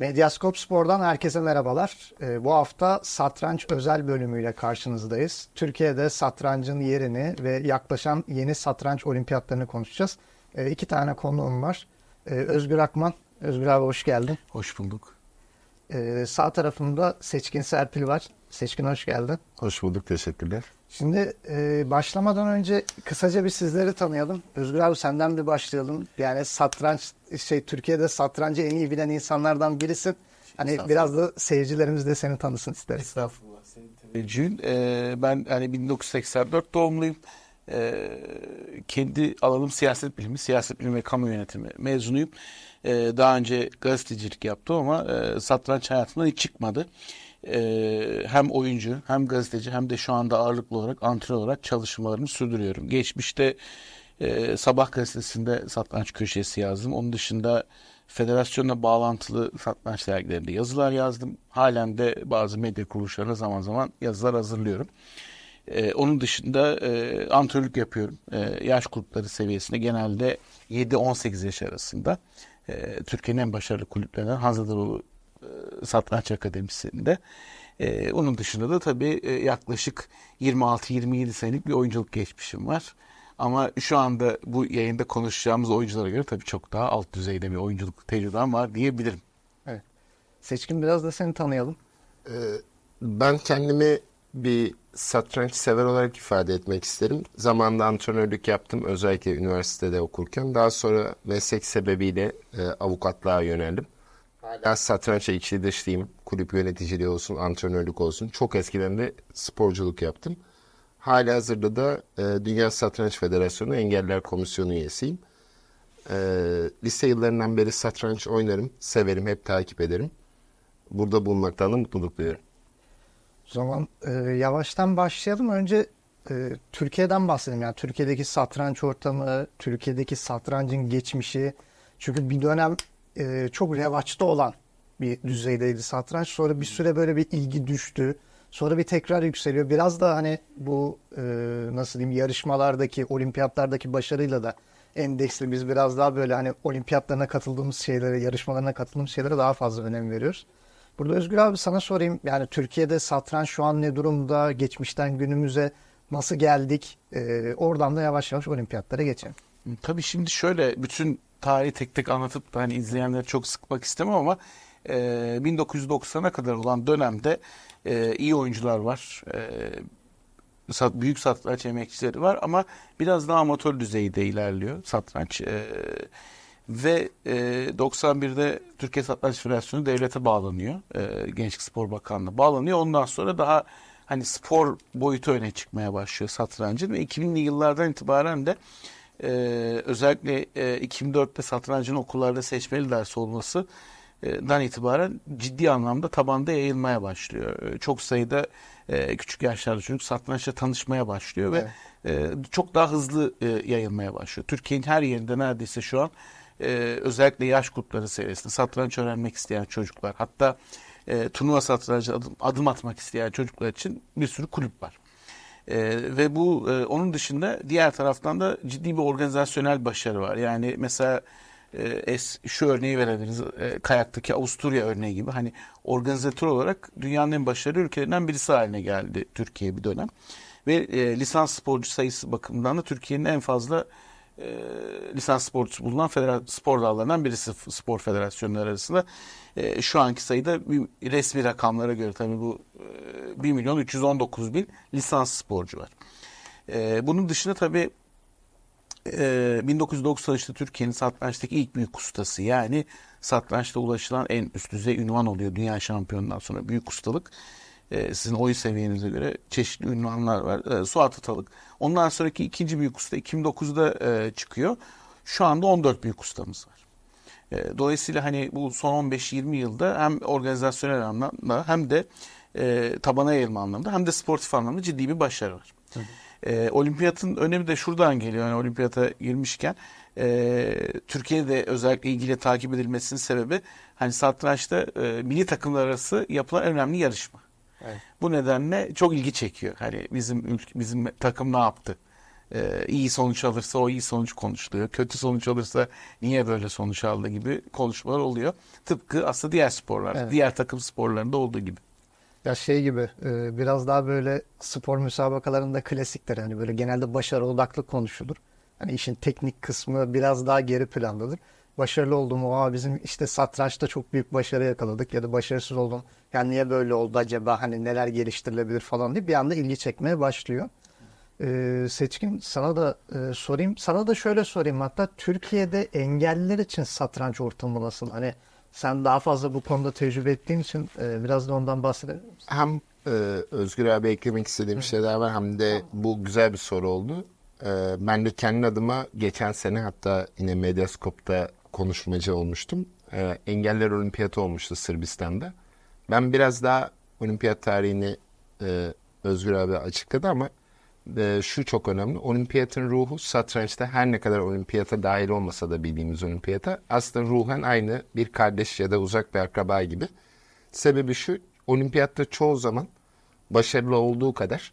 Medyaskop Spor'dan herkese merhabalar. E, bu hafta satranç özel bölümüyle karşınızdayız. Türkiye'de satrancın yerini ve yaklaşan yeni satranç olimpiyatlarını konuşacağız. E, iki tane konuğum var. E, Özgür Akman, Özgür abi hoş geldin. Hoş bulduk. E, sağ tarafımda Seçkin Serpil var. Seçkin hoş geldin. Hoş bulduk, teşekkürler. Şimdi e, başlamadan önce kısaca bir sizleri tanıyalım. Özgür abi senden bir başlayalım. Yani satranç şey Türkiye'de satrancı en iyi bilen insanlardan birisin. Hani biraz da seyircilerimiz de seni tanısın isteriz. Estağfurullah. Teveccühün. E, ben hani 1984 doğumluyum. E, kendi alanım siyaset bilimi, siyaset bilimi ve kamu yönetimi mezunuyum. E, daha önce gazetecilik yaptım ama e, satranç hayatımdan hiç çıkmadı. E, e, hem oyuncu hem gazeteci hem de şu anda ağırlıklı olarak antrenör olarak çalışmalarımı sürdürüyorum. Geçmişte e, Sabah gazetesinde satranç köşesi yazdım. Onun dışında federasyonla bağlantılı satranç dergilerinde yazılar yazdım. Halen de bazı medya kuruluşlarına zaman zaman yazılar hazırlıyorum. Ee, onun dışında e, antrenörlük yapıyorum. E, yaş grupları seviyesinde genelde 7-18 yaş arasında. E, Türkiye'nin en başarılı kulüplerinden Hanzadaroğlu e, satranç Akademisi'nde. Ee, onun dışında da tabii e, yaklaşık 26-27 senelik bir oyunculuk geçmişim var. Ama şu anda bu yayında konuşacağımız oyunculara göre tabii çok daha alt düzeyde bir oyunculuk tecrübem var diyebilirim. Evet. Seçkin biraz da seni tanıyalım. Ee, ben kendimi bir satranç sever olarak ifade etmek isterim. Zamanında antrenörlük yaptım özellikle üniversitede okurken. Daha sonra meslek sebebiyle e, avukatlığa yöneldim hala satranç içli dışlıyım. Kulüp yöneticiliği olsun, antrenörlük olsun. Çok eskiden de sporculuk yaptım. Hala hazırda da e, Dünya Satranç Federasyonu Engeller Komisyonu üyesiyim. E, lise yıllarından beri satranç oynarım, severim, hep takip ederim. Burada bulunmaktan da mutluluk duyuyorum. O zaman e, yavaştan başlayalım. Önce e, Türkiye'den bahsedelim. Yani Türkiye'deki satranç ortamı, Türkiye'deki satrancın geçmişi. Çünkü bir dönem e, çok revaçta olan bir düzeydeydi satranç. Sonra bir süre böyle bir ilgi düştü. Sonra bir tekrar yükseliyor. Biraz da hani bu e, nasıl diyeyim yarışmalardaki, olimpiyatlardaki başarıyla da endeksli biz biraz daha böyle hani olimpiyatlarına katıldığımız şeylere, yarışmalarına katıldığımız şeylere daha fazla önem veriyoruz. Burada Özgür abi sana sorayım. Yani Türkiye'de satranç şu an ne durumda? Geçmişten günümüze nasıl geldik? E, oradan da yavaş yavaş olimpiyatlara geçelim. Tabii şimdi şöyle bütün tarihi tek tek anlatıp hani izleyenleri çok sıkmak istemem ama e, 1990'a kadar olan dönemde e, iyi oyuncular var. E, sat, büyük satranç emekçileri var ama biraz daha amatör düzeyde ilerliyor satranç. E, ve e, 91'de Türkiye Satranç Federasyonu devlete bağlanıyor. E, Gençlik Spor Bakanlığı bağlanıyor. Ondan sonra daha hani spor boyutu öne çıkmaya başlıyor satrancın ve 2000'li yıllardan itibaren de e, özellikle e, 2004'te satrancın okullarda seçmeli ders olması e, dan itibaren ciddi anlamda tabanda yayılmaya başlıyor. Ee, çok sayıda e, küçük yaşlarda çünkü satrançla tanışmaya başlıyor evet. ve çok daha hızlı e, yayılmaya başlıyor. Türkiye'nin her yerinde neredeyse şu an özellikle yaş grupları seviyesinde satranç öğrenmek isteyen çocuklar hatta turnuva satrancı adım atmak isteyen çocuklar için bir sürü kulüp var. E, ve bu e, onun dışında diğer taraftan da ciddi bir organizasyonel başarı var. Yani mesela e, es, şu örneği verebiliriz. E, kayaktaki Avusturya örneği gibi hani organizatör olarak dünyanın en başarılı ülkelerinden birisi haline geldi Türkiye bir dönem. Ve e, lisans sporcu sayısı bakımından da Türkiye'nin en fazla ee, lisans sporcusu bulunan federal, spor dallarından birisi spor federasyonları arasında. E, şu anki sayıda resmi rakamlara göre tabii bu e, 1 milyon 319 bin lisans sporcu var. E, bunun dışında tabii e, 1993'te Türkiye'nin satrançtaki ilk büyük ustası yani satrançta ulaşılan en üst düzey ünvan oluyor dünya şampiyonundan sonra büyük ustalık e, sizin oy seviyenize göre çeşitli ünvanlar var. E, Suat Atalık. Ondan sonraki ikinci büyük usta 2009'da e, çıkıyor. Şu anda 14 büyük ustamız var. E, dolayısıyla hani bu son 15-20 yılda hem organizasyonel anlamda hem de e, tabana yayılma anlamda hem de sportif anlamda ciddi bir başarı var. E, olimpiyatın önemi de şuradan geliyor. Yani olimpiyata girmişken e, Türkiye'de özellikle ilgili takip edilmesinin sebebi hani satrançta e, milli takımlar arası yapılan önemli yarışma. Evet. Bu nedenle çok ilgi çekiyor. Hani bizim bizim takım ne yaptı? Ee, iyi sonuç alırsa o iyi sonuç konuşuluyor. Kötü sonuç alırsa niye böyle sonuç aldı gibi konuşmalar oluyor. Tıpkı aslında diğer sporlar, evet. diğer takım sporlarında olduğu gibi. Ya şey gibi e, biraz daha böyle spor müsabakalarında klasikler. Hani böyle genelde başarı odaklı konuşulur. Hani işin teknik kısmı biraz daha geri plandadır başarılı oldum. Aa bizim işte satrançta çok büyük başarı yakaladık ya da başarısız oldum. Yani niye böyle oldu acaba hani neler geliştirilebilir falan diye bir anda ilgi çekmeye başlıyor. Ee, Seçkin sana da e, sorayım. Sana da şöyle sorayım hatta Türkiye'de engelliler için satranç ortamı nasıl? Hani sen daha fazla bu konuda tecrübe ettiğin için e, biraz da ondan bahsedelim. Hem e, Özgür abi eklemek istediğim şeyler var hem de bu güzel bir soru oldu. E, ben de kendi adıma geçen sene hatta yine Medyascope'da konuşmacı olmuştum. E, engeller olimpiyatı olmuştu Sırbistan'da. Ben biraz daha olimpiyat tarihini e, Özgür abi açıkladı ama e, şu çok önemli. Olimpiyatın ruhu satrançta her ne kadar olimpiyata dahil olmasa da bildiğimiz olimpiyata aslında ruhen aynı bir kardeş ya da uzak bir akraba gibi. Sebebi şu olimpiyatta çoğu zaman başarılı olduğu kadar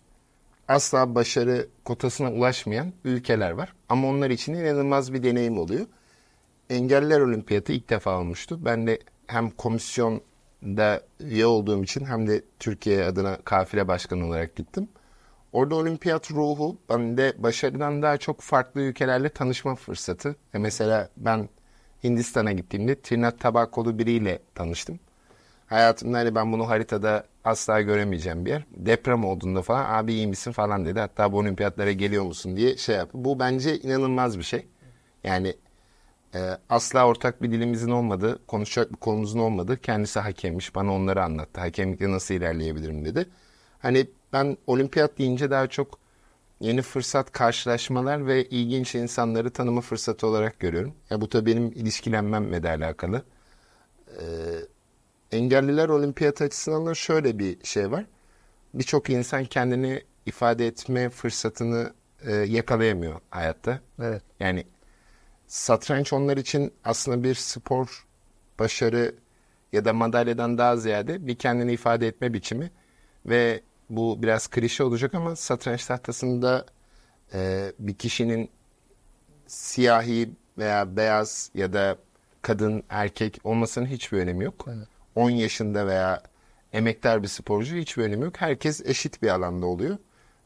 asla başarı kotasına ulaşmayan ülkeler var. Ama onlar için inanılmaz bir deneyim oluyor. Engeller Olimpiyatı ilk defa olmuştu. Ben de hem komisyonda üye olduğum için hem de Türkiye adına kafile başkanı olarak gittim. Orada olimpiyat ruhu bende başarıdan daha çok farklı ülkelerle tanışma fırsatı. E mesela ben Hindistan'a gittiğimde Trinat Tabakolu biriyle tanıştım. Hayatımda hani ben bunu haritada asla göremeyeceğim bir yer. Deprem olduğunda falan abi iyi misin falan dedi. Hatta bu olimpiyatlara geliyor musun diye şey yaptı. Bu bence inanılmaz bir şey. Yani ee, asla ortak bir dilimizin olmadı, konuşacak bir konumuzun olmadı. Kendisi hakemmiş, bana onları anlattı. Hakemlikle nasıl ilerleyebilirim dedi. Hani ben olimpiyat deyince daha çok yeni fırsat, karşılaşmalar ve ilginç insanları tanıma fırsatı olarak görüyorum. Ya bu da benim ilişkilenmemle de alakalı. Ee, engelliler olimpiyat açısından da şöyle bir şey var. Birçok insan kendini ifade etme fırsatını e, yakalayamıyor hayatta. Evet. Yani satranç onlar için aslında bir spor başarı ya da madalyadan daha ziyade bir kendini ifade etme biçimi ve bu biraz klişe olacak ama satranç tahtasında e, bir kişinin siyahi veya beyaz ya da kadın erkek olmasının hiçbir önemi yok. Evet. 10 yaşında veya emektar bir sporcu hiçbir önemi yok. Herkes eşit bir alanda oluyor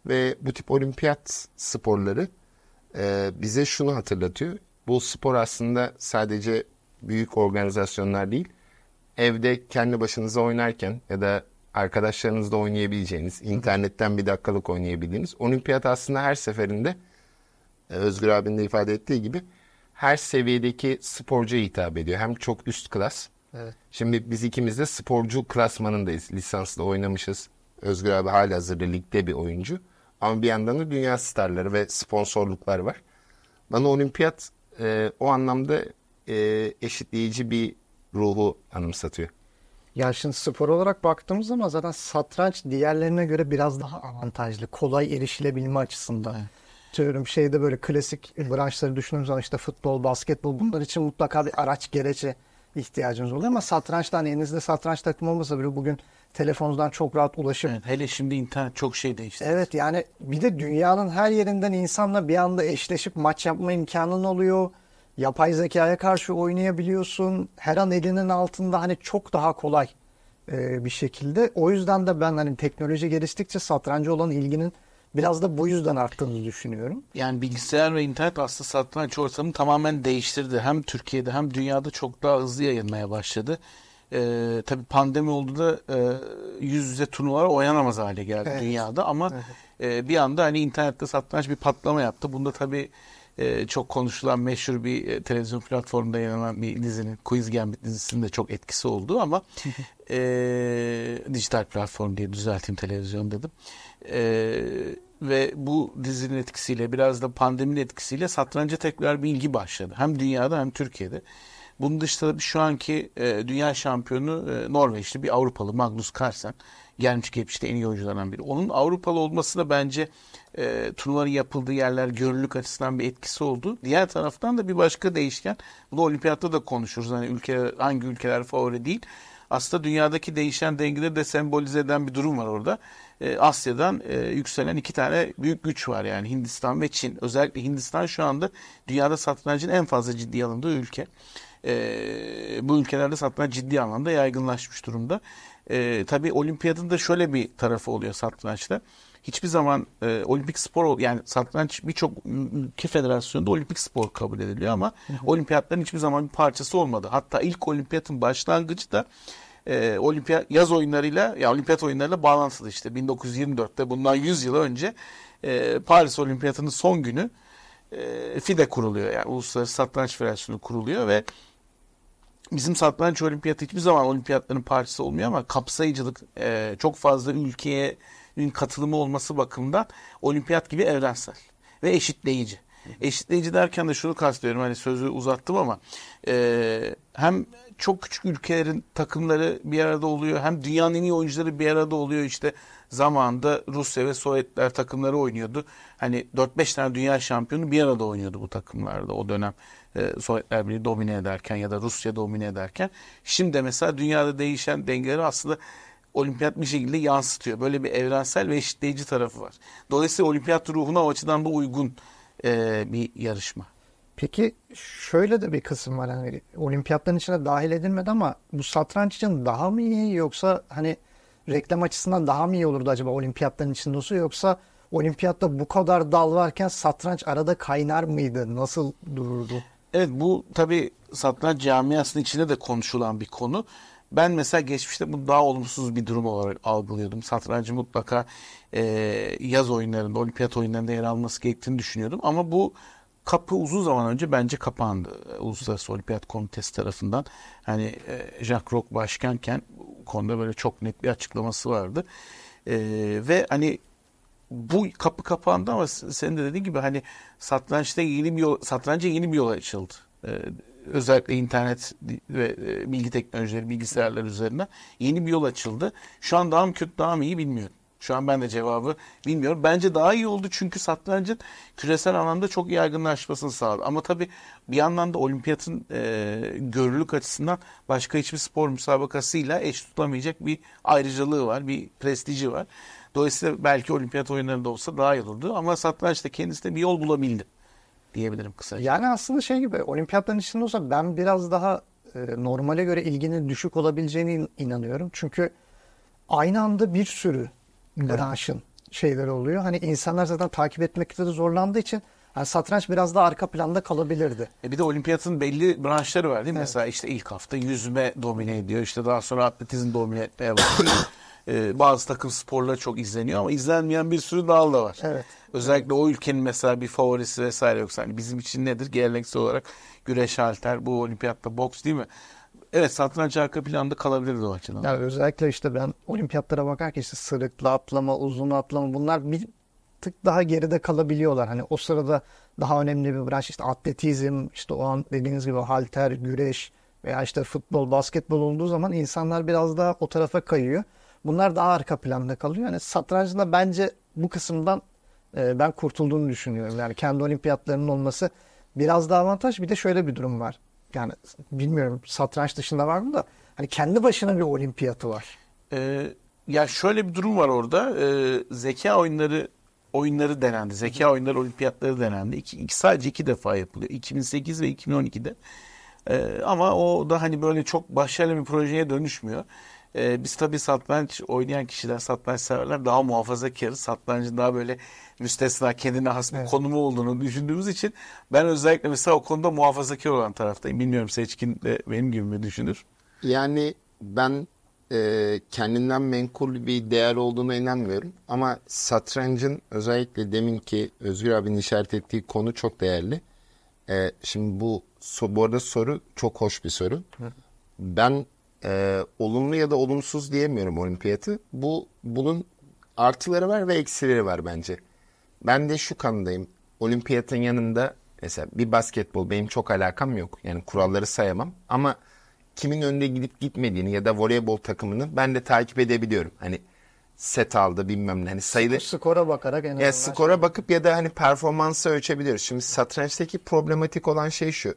ve bu tip olimpiyat sporları e, bize şunu hatırlatıyor bu spor aslında sadece büyük organizasyonlar değil, evde kendi başınıza oynarken ya da arkadaşlarınızla oynayabileceğiniz, internetten bir dakikalık oynayabildiğiniz olimpiyat aslında her seferinde e, Özgür abinin de ifade ettiği gibi her seviyedeki sporcu hitap ediyor. Hem çok üst klas. Evet. Şimdi biz ikimiz de sporcu klasmanındayız. Lisansla oynamışız. Özgür abi hala hazırda ligde bir oyuncu. Ama bir yandan da dünya starları ve sponsorluklar var. Bana olimpiyat e, o anlamda e, eşitleyici bir ruhu anımsatıyor. Ya şimdi spor olarak baktığımız zaman zaten satranç diğerlerine göre biraz daha avantajlı. Kolay erişilebilme açısından. Evet. Diyorum şeyde böyle klasik branşları düşündüğümüz zaman işte futbol, basketbol bunlar için mutlaka bir araç gereci ihtiyacınız oluyor ama satrançtan hani elinizde satranç takımı olmasa bile bugün telefonunuzdan çok rahat ulaşıp. Evet, hele şimdi internet çok şey değişti. Evet yani bir de dünyanın her yerinden insanla bir anda eşleşip maç yapma imkanın oluyor. Yapay zekaya karşı oynayabiliyorsun. Her an elinin altında hani çok daha kolay e, bir şekilde. O yüzden de ben hani teknoloji geliştikçe satrancı olan ilginin Biraz da bu yüzden arttığını düşünüyorum. Yani bilgisayar ve internet aslında satranç ortamını tamamen değiştirdi. Hem Türkiye'de hem dünyada çok daha hızlı yayılmaya başladı. Ee, tabii pandemi oldu da e, yüz yüze turnuvalar oynanamaz hale geldi evet. dünyada ama evet. e, bir anda hani internette satın satranç bir patlama yaptı. Bunda tabii e, çok konuşulan meşhur bir e, televizyon platformunda yayınlanan bir dizinin Quiz Gambit dizisinin de çok etkisi oldu ama e, dijital platform diye düzelteyim televizyon dedim. Ee, ve bu dizinin etkisiyle biraz da pandeminin etkisiyle satranca tekrar bir ilgi başladı. Hem dünyada hem Türkiye'de. Bunun dışında da şu anki e, dünya şampiyonu e, Norveçli bir Avrupalı Magnus Carlsen. Gelmiş geçmişte en iyi oyunculardan biri. Onun Avrupalı olması da bence e, turnuvanın yapıldığı yerler görünürlük açısından bir etkisi oldu. Diğer taraftan da bir başka değişken. Bunu olimpiyatta da konuşuruz. Hani ülke, hangi ülkeler favori değil. Aslında dünyadaki değişen dengeleri de sembolize eden bir durum var orada. E, Asya'dan e, yükselen iki tane büyük güç var yani Hindistan ve Çin. Özellikle Hindistan şu anda dünyada satrancın en fazla ciddi alındığı ülke. E, bu ülkelerde satranç ciddi anlamda yaygınlaşmış durumda. tabii olimpiyatın da şöyle bir tarafı oluyor satrançta hiçbir zaman e, olimpik spor yani satranç birçok ülke federasyonunda olimpik spor kabul ediliyor ama hı olimpiyatların hiçbir zaman bir parçası olmadı. Hatta ilk olimpiyatın başlangıcı da e, olimpiyat yaz oyunlarıyla ya olimpiyat oyunlarıyla bağlantılı işte 1924'te bundan 100 yıl önce e, Paris Olimpiyatı'nın son günü e, FIDE kuruluyor. Yani Uluslararası Satranç Federasyonu kuruluyor ve bizim satranç olimpiyatı hiçbir zaman olimpiyatların parçası olmuyor ama kapsayıcılık e, çok fazla ülkeye katılımı olması bakımından olimpiyat gibi evrensel ve eşitleyici. Eşitleyici derken de şunu kastediyorum hani sözü uzattım ama e, hem çok küçük ülkelerin takımları bir arada oluyor hem dünyanın en iyi oyuncuları bir arada oluyor işte zamanında Rusya ve Sovyetler takımları oynuyordu. Hani 4-5 tane dünya şampiyonu bir arada oynuyordu bu takımlarda o dönem. E, Sovyetler Birliği domine ederken ya da Rusya domine ederken. Şimdi mesela dünyada değişen dengeleri aslında olimpiyat bir şekilde yansıtıyor. Böyle bir evrensel ve eşitleyici tarafı var. Dolayısıyla olimpiyat ruhuna o açıdan da uygun e, bir yarışma. Peki şöyle de bir kısım var hani olimpiyatların içine dahil edilmedi ama bu satranç için daha mı iyi yoksa hani reklam açısından daha mı iyi olurdu acaba olimpiyatların içinde olsa yoksa olimpiyatta bu kadar dal varken satranç arada kaynar mıydı? Nasıl dururdu? Evet bu tabii satranç camiasının içinde de konuşulan bir konu. Ben mesela geçmişte bunu daha olumsuz bir durum olarak algılıyordum. Satrancı mutlaka e, yaz oyunlarında, olimpiyat oyunlarında yer alması gerektiğini düşünüyordum. Ama bu kapı uzun zaman önce bence kapandı. E, Uluslararası Olimpiyat Komitesi tarafından. Hani e, Jacques Rock başkanken bu konuda böyle çok net bir açıklaması vardı. E, ve hani bu kapı kapandı ama senin de dediğin gibi hani satrançta yeni bir yol, satranca yeni bir yol açıldı. E, özellikle internet ve e, bilgi teknolojileri, bilgisayarlar üzerine yeni bir yol açıldı. Şu an daha mı kötü, daha mı iyi bilmiyorum. Şu an ben de cevabı bilmiyorum. Bence daha iyi oldu çünkü satrancın küresel anlamda çok yaygınlaşmasını sağladı. Ama tabii bir yandan da olimpiyatın e, görürlük açısından başka hiçbir spor müsabakasıyla eş tutulamayacak bir ayrıcalığı var, bir prestiji var. Dolayısıyla belki olimpiyat oyunlarında olsa daha iyi olurdu ama satranç da kendisine bir yol bulabildi diyebilirim kısaca. Yani aslında şey gibi olimpiyatların içinde olsa ben biraz daha e, normale göre ilginin düşük olabileceğine inanıyorum. Çünkü aynı anda bir sürü branşın evet. şeyleri oluyor. Hani insanlar zaten takip etmekte de zorlandığı için yani satranç biraz daha arka planda kalabilirdi. E bir de olimpiyatın belli branşları var değil mi? Evet. Mesela işte ilk hafta yüzme domine ediyor. İşte daha sonra atletizm domine etmeye başlıyor. Ee, bazı takım sporları çok izleniyor ama izlenmeyen bir sürü dal da var. Evet. Özellikle evet. o ülkenin mesela bir favorisi vesaire yoksa hani bizim için nedir? Geleneksel olarak güreş halter, bu olimpiyatta boks değil mi? Evet satranç arka planda kalabilir o açıdan. Yani özellikle işte ben olimpiyatlara bakarken işte sırıklı atlama, uzun atlama bunlar bir tık daha geride kalabiliyorlar. Hani o sırada daha önemli bir branş işte atletizm, işte o an dediğiniz gibi halter, güreş veya işte futbol, basketbol olduğu zaman insanlar biraz daha o tarafa kayıyor. Bunlar daha arka planda kalıyor. Yani satrancında bence bu kısımdan e, ben kurtulduğunu düşünüyorum. Yani kendi olimpiyatlarının olması biraz daha avantaj. Bir de şöyle bir durum var. Yani bilmiyorum satranç dışında var mı da hani kendi başına bir olimpiyatı var. Ee, ya şöyle bir durum var orada. Ee, zeka oyunları oyunları denendi. Zeka oyunları olimpiyatları denendi. İki, iki, sadece iki defa yapılıyor. 2008 ve 2012'de. Ee, ama o da hani böyle çok başarılı bir projeye dönüşmüyor. E, biz tabii satranç oynayan kişiler, satranç severler daha muhafazakar, satrancın daha böyle müstesna kendine has bir evet. konumu olduğunu düşündüğümüz için ben özellikle mesela o konuda muhafazakar olan taraftayım. Bilmiyorum Seçkin de benim gibi mi düşünür? Yani ben e, kendinden menkul bir değer olduğuna inanmıyorum. Ama satrancın özellikle demin ki Özgür abinin işaret ettiği konu çok değerli. E, şimdi bu bu arada soru çok hoş bir soru. Hı. Ben e, olumlu ya da olumsuz diyemiyorum olimpiyatı. Bu bunun artıları var ve eksileri var bence. Ben de şu kanındayım. Olimpiyatın yanında mesela bir basketbol benim çok alakam yok. Yani kuralları sayamam ama kimin önde gidip gitmediğini ya da voleybol takımını ben de takip edebiliyorum. Hani set aldı bilmem ne hani sayılı. Skora bakarak en Ya skora şey. bakıp ya da hani performansı ölçebiliyoruz. Şimdi satrançtaki problematik olan şey şu.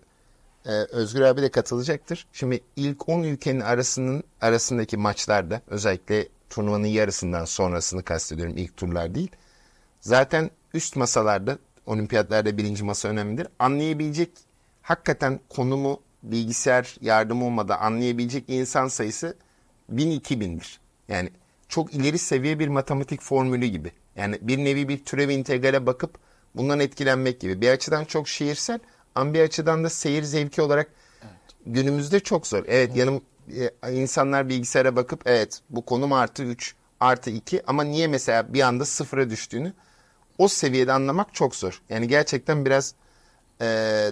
Ee, Özgür abi de katılacaktır. Şimdi ilk 10 ülkenin arasının arasındaki maçlarda özellikle turnuvanın yarısından sonrasını kastediyorum ilk turlar değil. Zaten üst masalarda olimpiyatlarda birinci masa önemlidir. Anlayabilecek hakikaten konumu bilgisayar yardımı olmadan anlayabilecek insan sayısı 1000-2000'dir. Yani çok ileri seviye bir matematik formülü gibi. Yani bir nevi bir türev integrale bakıp bundan etkilenmek gibi. Bir açıdan çok şiirsel Ambi açıdan da seyir zevki olarak evet. günümüzde çok zor. Evet Hı. yanım e, insanlar bilgisayara bakıp evet bu konum artı 3 artı 2 ama niye mesela bir anda sıfıra düştüğünü o seviyede anlamak çok zor. Yani gerçekten biraz e,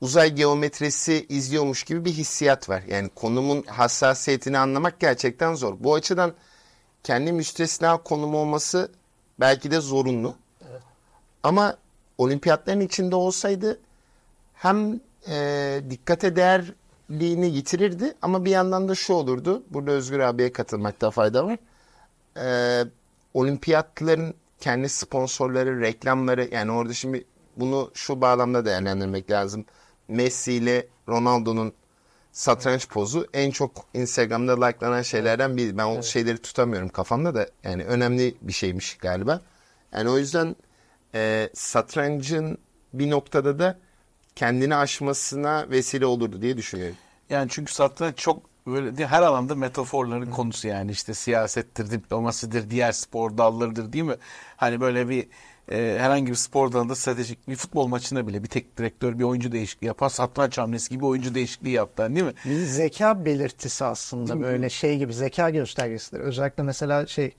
uzay geometrisi izliyormuş gibi bir hissiyat var. Yani konumun hassasiyetini anlamak gerçekten zor. Bu açıdan kendi müstesna konum olması belki de zorunlu. Evet. Ama olimpiyatların içinde olsaydı hem e, dikkate değerliğini yitirirdi ama bir yandan da şu olurdu. Burada Özgür abiye katılmakta fayda var. E, olimpiyatların kendi sponsorları, reklamları yani orada şimdi bunu şu bağlamda değerlendirmek lazım. Messi ile Ronaldo'nun satranç pozu en çok Instagram'da likelanan şeylerden biri. Ben o evet. şeyleri tutamıyorum kafamda da yani önemli bir şeymiş galiba. Yani o yüzden e, satrancın bir noktada da kendini aşmasına vesile olurdu diye düşünüyorum. Yani çünkü satranç çok böyle her alanda metaforların konusu yani işte siyasettir, diplomasidir, diğer spor dallarıdır değil mi? Hani böyle bir e, herhangi bir spor dalında stratejik bir futbol maçına bile bir tek direktör bir oyuncu değişikliği yapar. Satranç hamlesi gibi oyuncu değişikliği yaptı değil mi? Bir zeka belirtisi aslında böyle şey gibi zeka göstergesidir. Özellikle mesela şey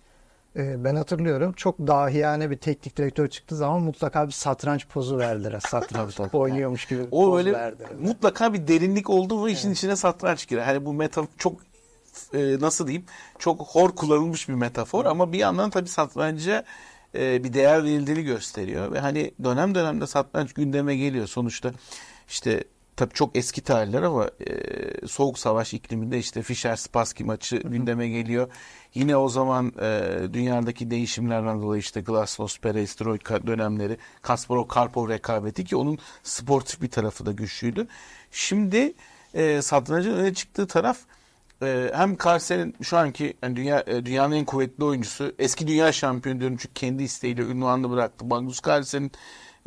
ee, ben hatırlıyorum çok dahiyane bir teknik direktör çıktı zaman mutlaka bir satranç pozu verdiler. Satranç oynuyormuş gibi o poz öyle verdiler. Mutlaka bir derinlik oldu mu evet. işin içine satranç girer. Hani bu meta çok e, nasıl diyeyim çok hor kullanılmış bir metafor ama bir yandan tabii satranca e, bir değer verildiğini gösteriyor ve hani dönem dönemde satranç gündeme geliyor sonuçta işte tabii çok eski tarihler ama e, Soğuk Savaş ikliminde işte Fischer Spassky maçı Hı-hı. gündeme geliyor. Yine o zaman e, dünyadaki değişimlerden dolayı işte Glasnost, Perestroika dönemleri, Kasparov, Karpov rekabeti ki onun sportif bir tarafı da güçlüydü. Şimdi e, satrancın öne çıktığı taraf e, hem Carlsen'in şu anki yani dünya e, dünyanın en kuvvetli oyuncusu, eski dünya şampiyonu diyorum çünkü kendi isteğiyle ünvanını bıraktı. Magnus Carlsen'in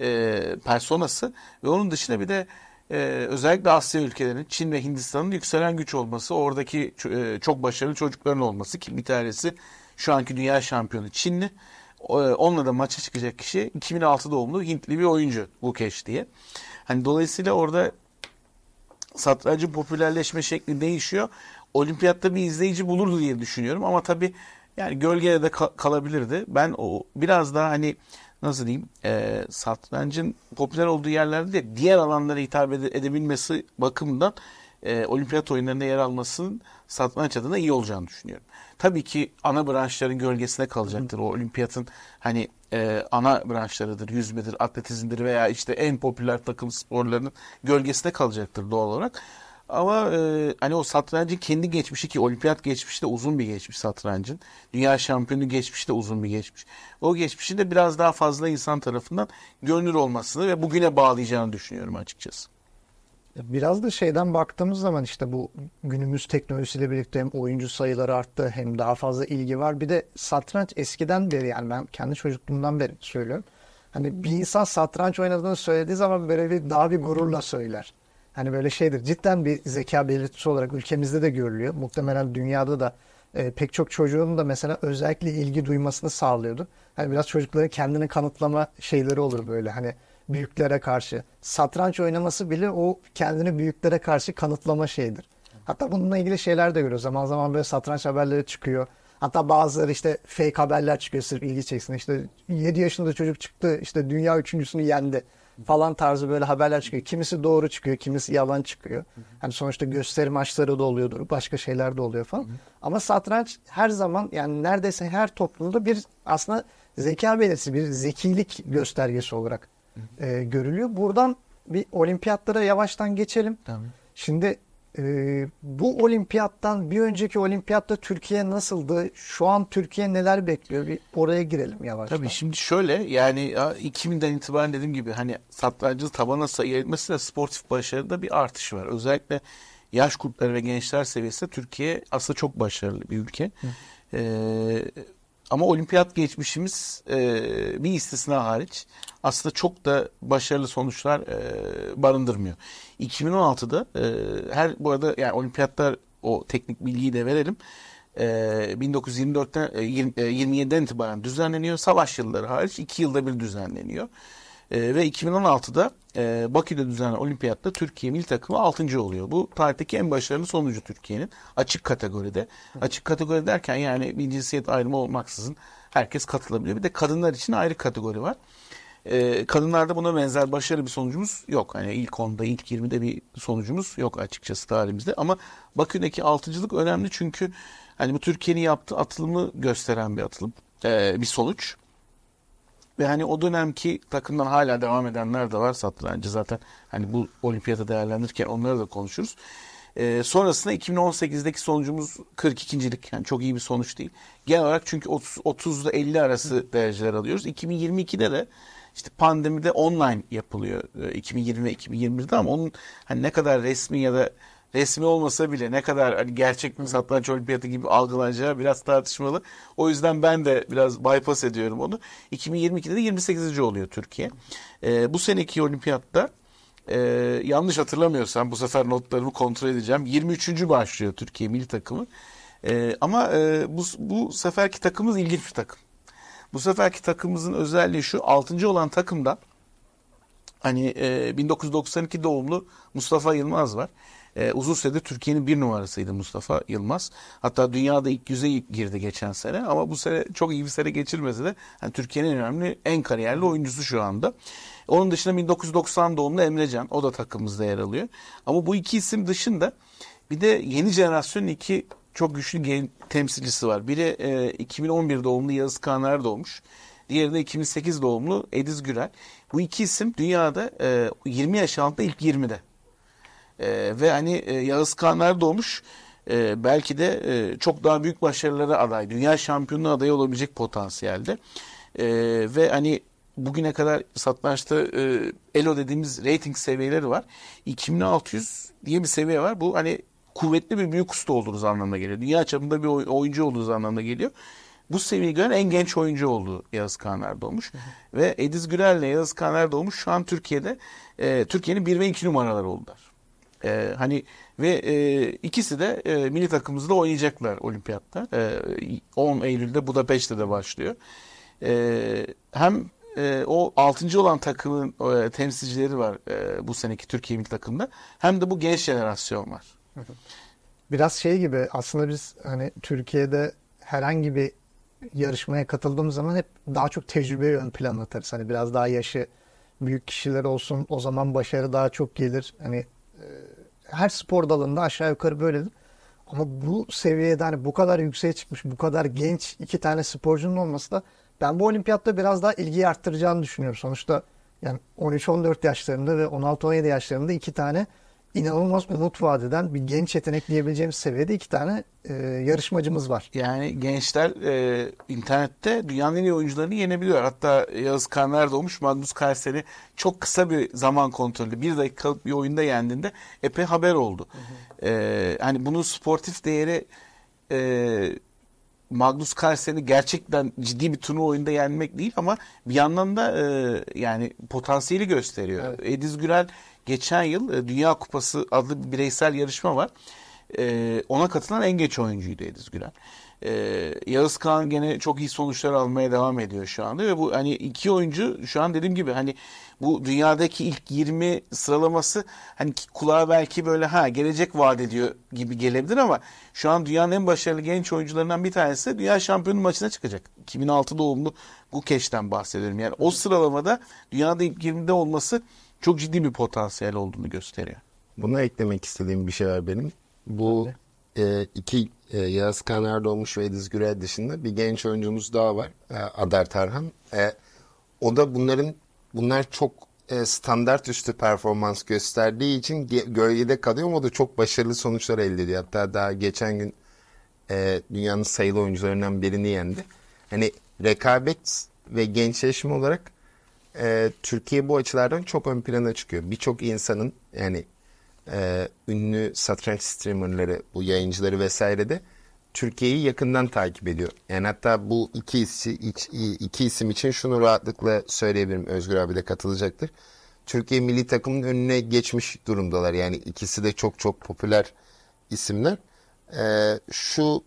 e, personası ve onun dışında bir de e, özellikle Asya ülkelerinin Çin ve Hindistan'ın yükselen güç olması, oradaki e, çok başarılı çocukların olması ki bir tanesi şu anki dünya şampiyonu Çinli. E, onunla da maça çıkacak kişi 2006 doğumlu Hintli bir oyuncu Gukesh diye. Hani dolayısıyla orada satrancın popülerleşme şekli değişiyor. Olimpiyatta bir izleyici bulurdu diye düşünüyorum ama tabii yani gölgede de kalabilirdi. Ben o biraz daha hani nasıl diyeyim e, satrancın popüler olduğu yerlerde de diğer alanlara hitap ede, edebilmesi bakımından e, olimpiyat oyunlarında yer almasının satranç adına iyi olacağını düşünüyorum. Tabii ki ana branşların gölgesine kalacaktır. O olimpiyatın hani e, ana branşlarıdır, yüzmedir, atletizmdir veya işte en popüler takım sporlarının gölgesine kalacaktır doğal olarak. Ama e, hani o satrancın kendi geçmişi ki olimpiyat geçmişi de uzun bir geçmiş satrancın. Dünya şampiyonu geçmişi de uzun bir geçmiş. O geçmişi de biraz daha fazla insan tarafından görünür olmasını ve bugüne bağlayacağını düşünüyorum açıkçası. Biraz da şeyden baktığımız zaman işte bu günümüz teknolojisiyle birlikte hem oyuncu sayıları arttı hem daha fazla ilgi var. Bir de satranç eskiden beri yani ben kendi çocukluğumdan beri söylüyorum. Hani bir insan satranç oynadığını söylediği zaman böyle bir daha bir gururla söyler. Hani böyle şeydir cidden bir zeka belirtisi olarak ülkemizde de görülüyor. Muhtemelen dünyada da e, pek çok çocuğun da mesela özellikle ilgi duymasını sağlıyordu. Hani biraz çocukların kendini kanıtlama şeyleri olur böyle hani büyüklere karşı. Satranç oynaması bile o kendini büyüklere karşı kanıtlama şeyidir. Hatta bununla ilgili şeyler de görüyoruz. Zaman zaman böyle satranç haberleri çıkıyor. Hatta bazıları işte fake haberler çıkıyor sırf ilgi çeksin. İşte 7 yaşında çocuk çıktı işte dünya üçüncüsünü yendi falan tarzı böyle haberler çıkıyor. Kimisi doğru çıkıyor, kimisi yalan çıkıyor. Hani sonuçta gösteri maçları da oluyordur, başka şeyler de oluyor falan. Ama satranç her zaman yani neredeyse her toplumda bir aslında zeka belirtisi, bir zekilik göstergesi olarak e, görülüyor. Buradan bir olimpiyatlara yavaştan geçelim. Tamam. Şimdi ee, bu olimpiyattan bir önceki olimpiyatta Türkiye nasıldı? Şu an Türkiye neler bekliyor? Bir oraya girelim yavaştan. Tabii şimdi şöyle yani 2000'den itibaren dediğim gibi hani satrancı tabana sayı etmesiyle sportif başarıda bir artış var. Özellikle yaş grupları ve gençler seviyesinde Türkiye aslında çok başarılı bir ülke. Hı. Ee, ama olimpiyat geçmişimiz e, bir istisna hariç aslında çok da başarılı sonuçlar e, barındırmıyor. 2016'da e, her bu arada yani olimpiyatlar o teknik bilgiyi de verelim. E, 1924'ten e, 20, e, 27'den itibaren düzenleniyor. Savaş yılları hariç iki yılda bir düzenleniyor. Ee, ve 2016'da e, Bakü'de düzenlenen olimpiyatta Türkiye milli takımı 6. oluyor. Bu tarihteki en başarılı sonucu Türkiye'nin açık kategoride. Açık kategori derken yani bir cinsiyet ayrımı olmaksızın herkes katılabiliyor. Bir de kadınlar için ayrı kategori var. E, kadınlarda buna benzer başarılı bir sonucumuz yok. Hani ilk 10'da, ilk 20'de bir sonucumuz yok açıkçası tarihimizde. Ama Bakü'deki 6.lık önemli çünkü hani bu Türkiye'nin yaptığı atılımı gösteren bir atılım, e, bir sonuç. Ve hani o dönemki takımdan hala devam edenler de var satrancı zaten. Hani bu olimpiyata değerlendirirken onları da konuşuruz. E, sonrasında 2018'deki sonucumuz 42.lik. Yani çok iyi bir sonuç değil. Genel olarak çünkü 30, ile 50 arası dereceler alıyoruz. 2022'de de işte pandemide online yapılıyor. 2020 e, ve 2021'de ama onun hani ne kadar resmi ya da resmi olmasa bile ne kadar hani gerçek mi satranç olimpiyatı gibi algılanacağı biraz tartışmalı. O yüzden ben de biraz bypass ediyorum onu. 2022'de de 28. oluyor Türkiye. E, bu seneki olimpiyatta e, yanlış hatırlamıyorsam bu sefer notlarımı kontrol edeceğim. 23. başlıyor Türkiye milli takımı. E, ama e, bu, bu seferki takımımız ilginç bir takım. Bu seferki takımımızın özelliği şu 6. olan takımda hani e, 1992 doğumlu Mustafa Yılmaz var. E, uzun süredir Türkiye'nin bir numarasıydı Mustafa Yılmaz. Hatta dünyada ilk yüze girdi geçen sene ama bu sene çok iyi bir sene geçirmese de yani Türkiye'nin önemli en kariyerli oyuncusu şu anda. Onun dışında 1990 doğumlu Emrecan o da takımımızda yer alıyor. Ama bu iki isim dışında bir de yeni jenerasyonun iki çok güçlü gen temsilcisi var. Biri e, 2011 doğumlu Yağız Kanar doğmuş. Diğeri de 2008 doğumlu Ediz Gürel. Bu iki isim dünyada e, 20 yaş altında ilk 20'de. E, ve hani e, Yağız Kanlar doğmuş e, belki de e, çok daha büyük başarılara aday, dünya şampiyonu adayı olabilecek potansiyelde. E, ve hani bugüne kadar satrançta e, ELO dediğimiz rating seviyeleri var. 2600 diye bir seviye var. Bu hani kuvvetli bir büyük usta olduğunuz anlamına geliyor. Dünya çapında bir oyuncu olduğunuz anlamına geliyor. Bu seviyeyi gören en genç oyuncu oldu Yağız Kağan Erdoğmuş. Ve Ediz Gürel ile Yağız Kağan Erdoğmuş şu an Türkiye'de e, Türkiye'nin 1 ve 2 numaraları oldular. E, hani ve e, ikisi de e, milli takımımızda oynayacaklar Olimpiyatta E, ee, 10 Eylül'de Budapeşte de başlıyor. E, hem e, o 6. olan takımın e, temsilcileri var e, bu seneki Türkiye milli takımında Hem de bu genç jenerasyon var. Biraz şey gibi aslında biz hani Türkiye'de herhangi bir yarışmaya katıldığımız zaman hep daha çok tecrübe ön plan atarız. Hani biraz daha yaşı büyük kişiler olsun o zaman başarı daha çok gelir. Hani ee, her spor dalında aşağı yukarı böyledir. Ama bu seviyede hani bu kadar yükseğe çıkmış, bu kadar genç iki tane sporcunun olması da ben bu olimpiyatta biraz daha ilgiyi arttıracağını düşünüyorum. Sonuçta yani 13-14 yaşlarında ve 16-17 yaşlarında iki tane inanılmaz umut vaat bir genç yetenek diyebileceğimiz seviyede iki tane e, yarışmacımız var. Yani gençler e, internette dünyanın en iyi oyuncularını yenebiliyor. Hatta Yağız Kanlar doğmuş Magnus Carlsen'i çok kısa bir zaman kontrolü bir dakikalık bir oyunda yendiğinde epey haber oldu. Hı hı. E, hani bunun sportif değeri e, Magnus Carlsen'i gerçekten ciddi bir turnuva oyunda yenmek değil ama bir yandan da e, yani potansiyeli gösteriyor. Evet. Ediz Gürel geçen yıl e, Dünya Kupası adlı bir bireysel yarışma var. E, ona katılan en geç oyuncuydu Ediz Gülen. E, Yağız Kağan gene çok iyi sonuçlar almaya devam ediyor şu anda ve bu hani iki oyuncu şu an dediğim gibi hani bu dünyadaki ilk 20 sıralaması hani kulağa belki böyle ha gelecek vaat ediyor gibi gelebilir ama şu an dünyanın en başarılı genç oyuncularından bir tanesi dünya şampiyonu maçına çıkacak. 2006 doğumlu bu keşten bahsediyorum. Yani o sıralamada dünyada ilk 20'de olması çok ciddi bir potansiyel olduğunu gösteriyor. Buna eklemek istediğim bir şey var benim. Bu e, iki e, Yağız Kan Erdoğmuş ve Ediz Gürel dışında bir genç oyuncumuz daha var. E, Adar Tarhan. E, o da bunların bunlar çok e, standart üstü performans gösterdiği için gölgede kalıyor ama o da çok başarılı sonuçlar elde ediyor. Hatta daha geçen gün e, dünyanın sayılı oyuncularından birini yendi. Hani rekabet ve gençleşme olarak e, Türkiye bu açılardan çok ön plana çıkıyor. Birçok insanın yani e, ünlü satranç streamerları, bu yayıncıları vesaire de Türkiye'yi yakından takip ediyor. Yani hatta bu iki, isim, iki isim için şunu rahatlıkla söyleyebilirim. Özgür abi de katılacaktır. Türkiye milli takımının önüne geçmiş durumdalar. Yani ikisi de çok çok popüler isimler. Ee, şu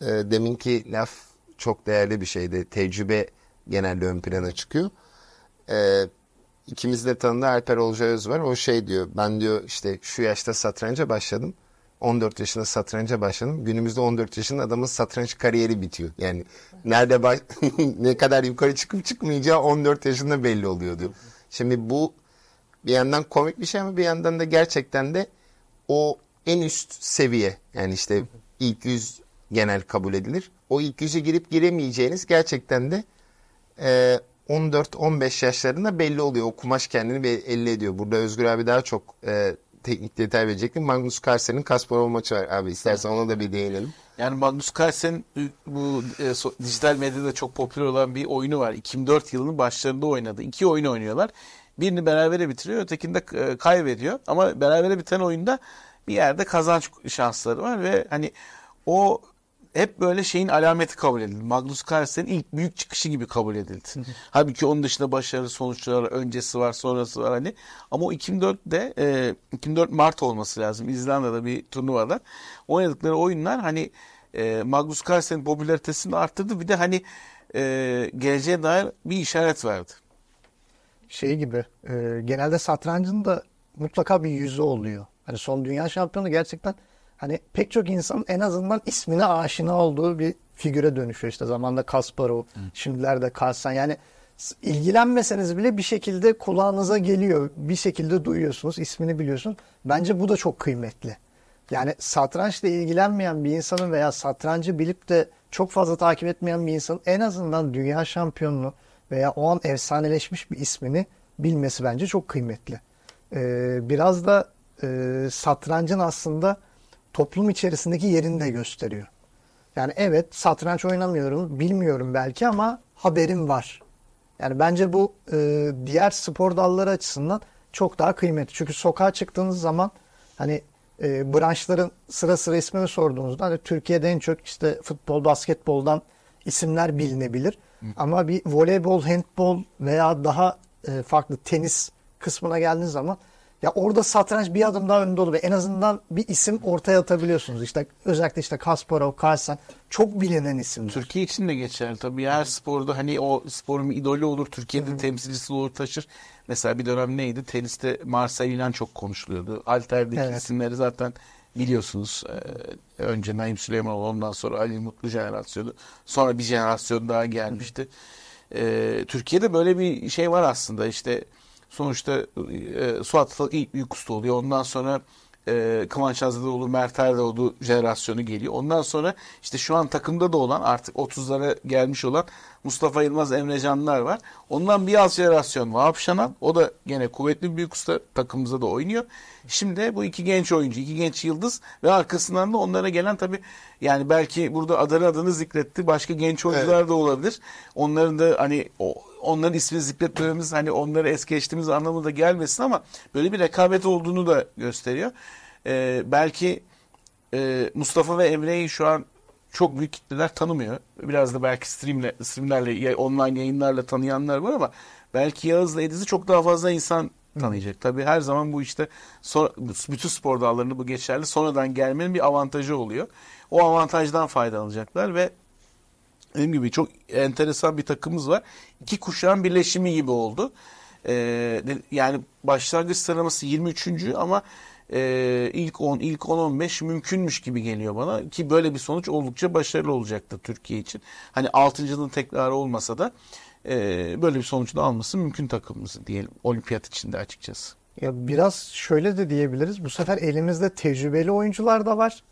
e, deminki laf çok değerli bir şeydi. Tecrübe genelde ön plana çıkıyor e, ee, ikimizde tanıdığı Alper Olca var. O şey diyor ben diyor işte şu yaşta satranca başladım. 14 yaşında satranca başladım. Günümüzde 14 yaşında adamın satranç kariyeri bitiyor. Yani nerede baş... ne kadar yukarı çıkıp çıkmayacağı 14 yaşında belli oluyor diyor. Şimdi bu bir yandan komik bir şey ama bir yandan da gerçekten de o en üst seviye yani işte ilk yüz genel kabul edilir. O ilk yüze girip giremeyeceğiniz gerçekten de e, 14-15 yaşlarında belli oluyor. O kumaş kendini belli ediyor. Burada Özgür abi daha çok e, teknik detay verecektim. Magnus Carlsen'in Kasparov maçı var abi. İstersen ona da bir değinelim. Yani Magnus Carlsen bu e, so, dijital medyada çok popüler olan bir oyunu var. 2004 yılının başlarında oynadı. İki oyun oynuyorlar. Birini berabere bitiriyor, ötekini de e, kaybediyor. Ama berabere biten oyunda bir yerde kazanç şansları var ve hani o hep böyle şeyin alameti kabul edildi. Magnus Carlsen'in ilk büyük çıkışı gibi kabul edildi. Halbuki onun dışında başarı sonuçları öncesi var sonrası var hani. Ama o 2004'de e, 2004 Mart olması lazım İzlanda'da bir turnuvada oynadıkları oyunlar hani e, Magnus Carlsen'in popülaritesini arttırdı. Bir de hani e, geleceğe dair bir işaret verdi. Şey gibi e, genelde satrancın da mutlaka bir yüzü oluyor. Hani son dünya şampiyonu gerçekten hani pek çok insanın en azından ismine aşina olduğu bir figüre dönüşüyor işte zamanında Kasparov, Hı. şimdilerde Kalsan yani ilgilenmeseniz bile bir şekilde kulağınıza geliyor. Bir şekilde duyuyorsunuz, ismini biliyorsun. Bence bu da çok kıymetli. Yani satrançla ilgilenmeyen bir insanın veya satrancı bilip de çok fazla takip etmeyen bir insanın en azından dünya şampiyonunu veya o an efsaneleşmiş bir ismini bilmesi bence çok kıymetli. Ee, biraz da e, satrancın aslında toplum içerisindeki yerini de gösteriyor. Yani evet satranç oynamıyorum, bilmiyorum belki ama haberim var. Yani bence bu e, diğer spor dalları açısından çok daha kıymetli. Çünkü sokağa çıktığınız zaman hani e, branşların sıra sıra ismini sorduğunuzda hani Türkiye'de en çok işte futbol, basketboldan isimler bilinebilir. Hı. Ama bir voleybol, handbol veya daha e, farklı tenis kısmına geldiğiniz zaman ya orada satranç bir adım daha önde oluyor. En azından bir isim ortaya atabiliyorsunuz. İşte özellikle işte Kasparov, Carlsen çok bilinen isimler. Türkiye için de geçerli tabii. Her sporda hani o sporun idolü olur, Türkiye'de hı temsilcisi olur taşır. Mesela bir dönem neydi? Teniste Marcel İlan çok konuşuluyordu. Alter'deki evet. isimleri zaten biliyorsunuz. Ee, önce Naim Süleymanoğlu, ondan sonra Ali Mutlu jenerasyonu. Sonra bir jenerasyon daha gelmişti. Ee, Türkiye'de böyle bir şey var aslında. İşte Sonuçta e, Suat Atalak ilk büyük usta oluyor. Ondan sonra e, Kıvanç Azadoğlu, Mert Erdoğdu jenerasyonu geliyor. Ondan sonra işte şu an takımda da olan artık 30'lara gelmiş olan Mustafa Yılmaz, Emre Canlar var. Ondan bir alt jenerasyon Vahap Şanan. O da gene kuvvetli bir büyük usta takımımıza da oynuyor. Şimdi bu iki genç oyuncu, iki genç yıldız ve arkasından da onlara gelen tabii yani belki burada adını adını zikretti. Başka genç oyuncular evet. da olabilir. Onların da hani o onların ismini zikretmemiz hani onları es geçtiğimiz anlamında gelmesin ama böyle bir rekabet olduğunu da gösteriyor. E, belki e, Mustafa ve Emre'yi şu an çok büyük kitleler tanımıyor. Biraz da belki streamle, streamlerle, online yayınlarla tanıyanlar var ama belki Yağız'la Ediz'i çok daha fazla insan tanıyacak. Tabii her zaman bu işte son, bütün spor dallarını bu geçerli. Sonradan gelmenin bir avantajı oluyor. O avantajdan faydalanacaklar ve dediğim gibi çok enteresan bir takımımız var. İki kuşağın birleşimi gibi oldu. Ee, yani başlangıç sıralaması 23. ama e, ilk 10, ilk 10-15 mümkünmüş gibi geliyor bana. Ki böyle bir sonuç oldukça başarılı olacaktı Türkiye için. Hani 6.'nın tekrarı olmasa da e, böyle bir sonucu da alması mümkün takımımızı diyelim olimpiyat içinde açıkçası. Ya biraz şöyle de diyebiliriz. Bu sefer elimizde tecrübeli oyuncular da var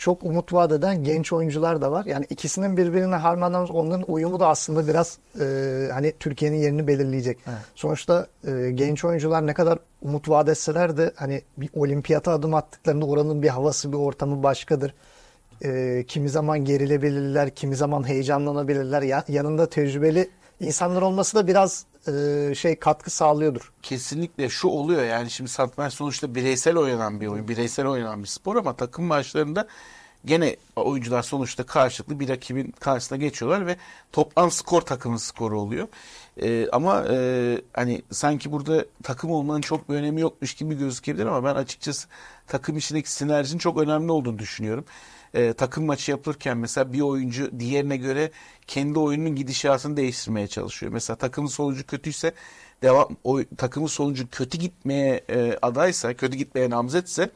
çok umut vaat eden genç oyuncular da var. Yani ikisinin birbirine harmanlanması onların uyumu da aslında biraz e, hani Türkiye'nin yerini belirleyecek. Evet. Sonuçta e, genç oyuncular ne kadar umut vaat etseler de hani bir olimpiyata adım attıklarında oranın bir havası bir ortamı başkadır. E, kimi zaman gerilebilirler, kimi zaman heyecanlanabilirler. Ya, yanında tecrübeli insanlar olması da biraz e, şey katkı sağlıyordur. Kesinlikle şu oluyor yani şimdi satranç sonuçta bireysel oynanan bir oyun, bireysel oynanan bir spor ama takım maçlarında gene oyuncular sonuçta karşılıklı bir rakibin karşısına geçiyorlar ve toplam skor takımın skoru oluyor. Ee, ama e, hani sanki burada takım olmanın çok bir önemi yokmuş gibi gözükebilir ama ben açıkçası takım içindeki sinerjinin çok önemli olduğunu düşünüyorum e, takım maçı yapılırken mesela bir oyuncu diğerine göre kendi oyunun gidişatını değiştirmeye çalışıyor. Mesela takımın sonucu kötüyse devam o takımın sonucu kötü gitmeye e, adaysa, kötü gitmeye namzetse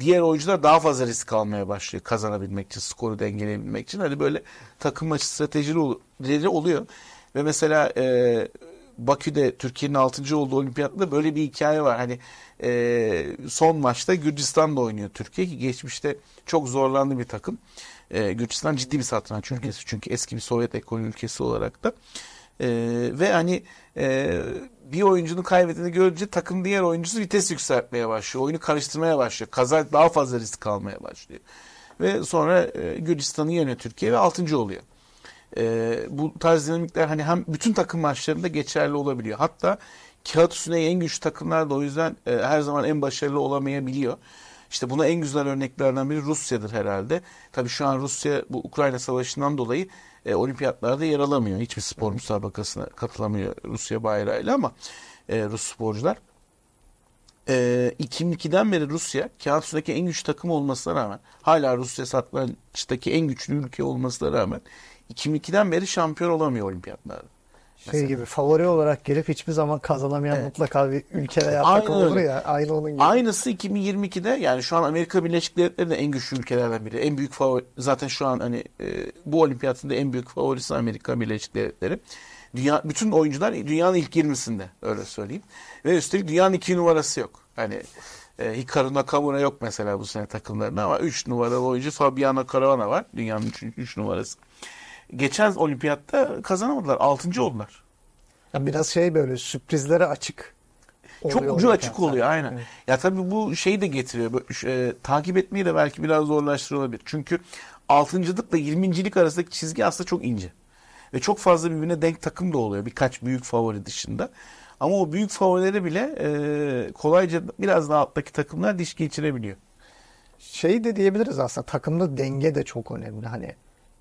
diğer oyuncular daha fazla risk almaya başlıyor kazanabilmek için, skoru dengeleyebilmek için. Hani böyle takım maçı stratejileri oluyor. Ve mesela e, Bakü'de Türkiye'nin 6. olduğu olimpiyatında böyle bir hikaye var. Hani e, son maçta Gürcistan'da oynuyor Türkiye ki geçmişte çok zorlandı bir takım. E, Gürcistan ciddi bir satranç ülkesi çünkü eski bir Sovyet ekonomi ülkesi olarak da. E, ve hani e, bir oyuncunun kaybettiğini görünce takım diğer oyuncusu vites yükseltmeye başlıyor. Oyunu karıştırmaya başlıyor. Kaza daha fazla risk almaya başlıyor. Ve sonra e, Gürcistan'ı yeniyor Türkiye ve 6. oluyor. E, bu tarz dinamikler hani hem bütün takım maçlarında geçerli olabiliyor. Hatta kağıt üstüne en güçlü takımlar da o yüzden e, her zaman en başarılı olamayabiliyor. İşte buna en güzel örneklerden biri Rusya'dır herhalde. Tabii şu an Rusya bu Ukrayna Savaşı'ndan dolayı e, olimpiyatlarda yer alamıyor. Hiçbir spor müsabakasına katılamıyor Rusya bayrağıyla ama e, Rus sporcular. E, 2002'den beri Rusya kağıt üstündeki en güçlü takım olmasına rağmen hala Rusya satrançtaki en güçlü ülke olmasına rağmen 2002'den beri şampiyon olamıyor olimpiyatlarda. Şey mesela. gibi favori olarak gelip hiçbir zaman kazanamayan evet. mutlaka bir ülke veya takım olur ya. Aynı onun gibi. Aynısı 2022'de yani şu an Amerika Birleşik Devletleri de en güçlü ülkelerden biri. En büyük favori zaten şu an hani e, bu olimpiyatında en büyük favorisi Amerika Birleşik Devletleri. Dünya, bütün oyuncular dünyanın ilk 20'sinde öyle söyleyeyim. Ve üstelik dünyanın iki numarası yok. Hani e, Hikaru Nakamura yok mesela bu sene takımlarında ama 3 numaralı oyuncu Fabiana Caruana var. Dünyanın 3 numarası geçen olimpiyatta kazanamadılar. Altıncı oldular. Ya biraz şey böyle sürprizlere açık. Çok ucu açık yani. oluyor aynen. Evet. Ya tabii bu şeyi de getiriyor. E, takip etmeyi de belki biraz zorlaştırıyor olabilir. Çünkü altıncılıkla yirmincilik arasındaki çizgi aslında çok ince. Ve çok fazla birbirine denk takım da oluyor birkaç büyük favori dışında. Ama o büyük favorileri bile e, kolayca biraz daha alttaki takımlar diş geçirebiliyor. Şey de diyebiliriz aslında takımda denge de çok önemli. Hani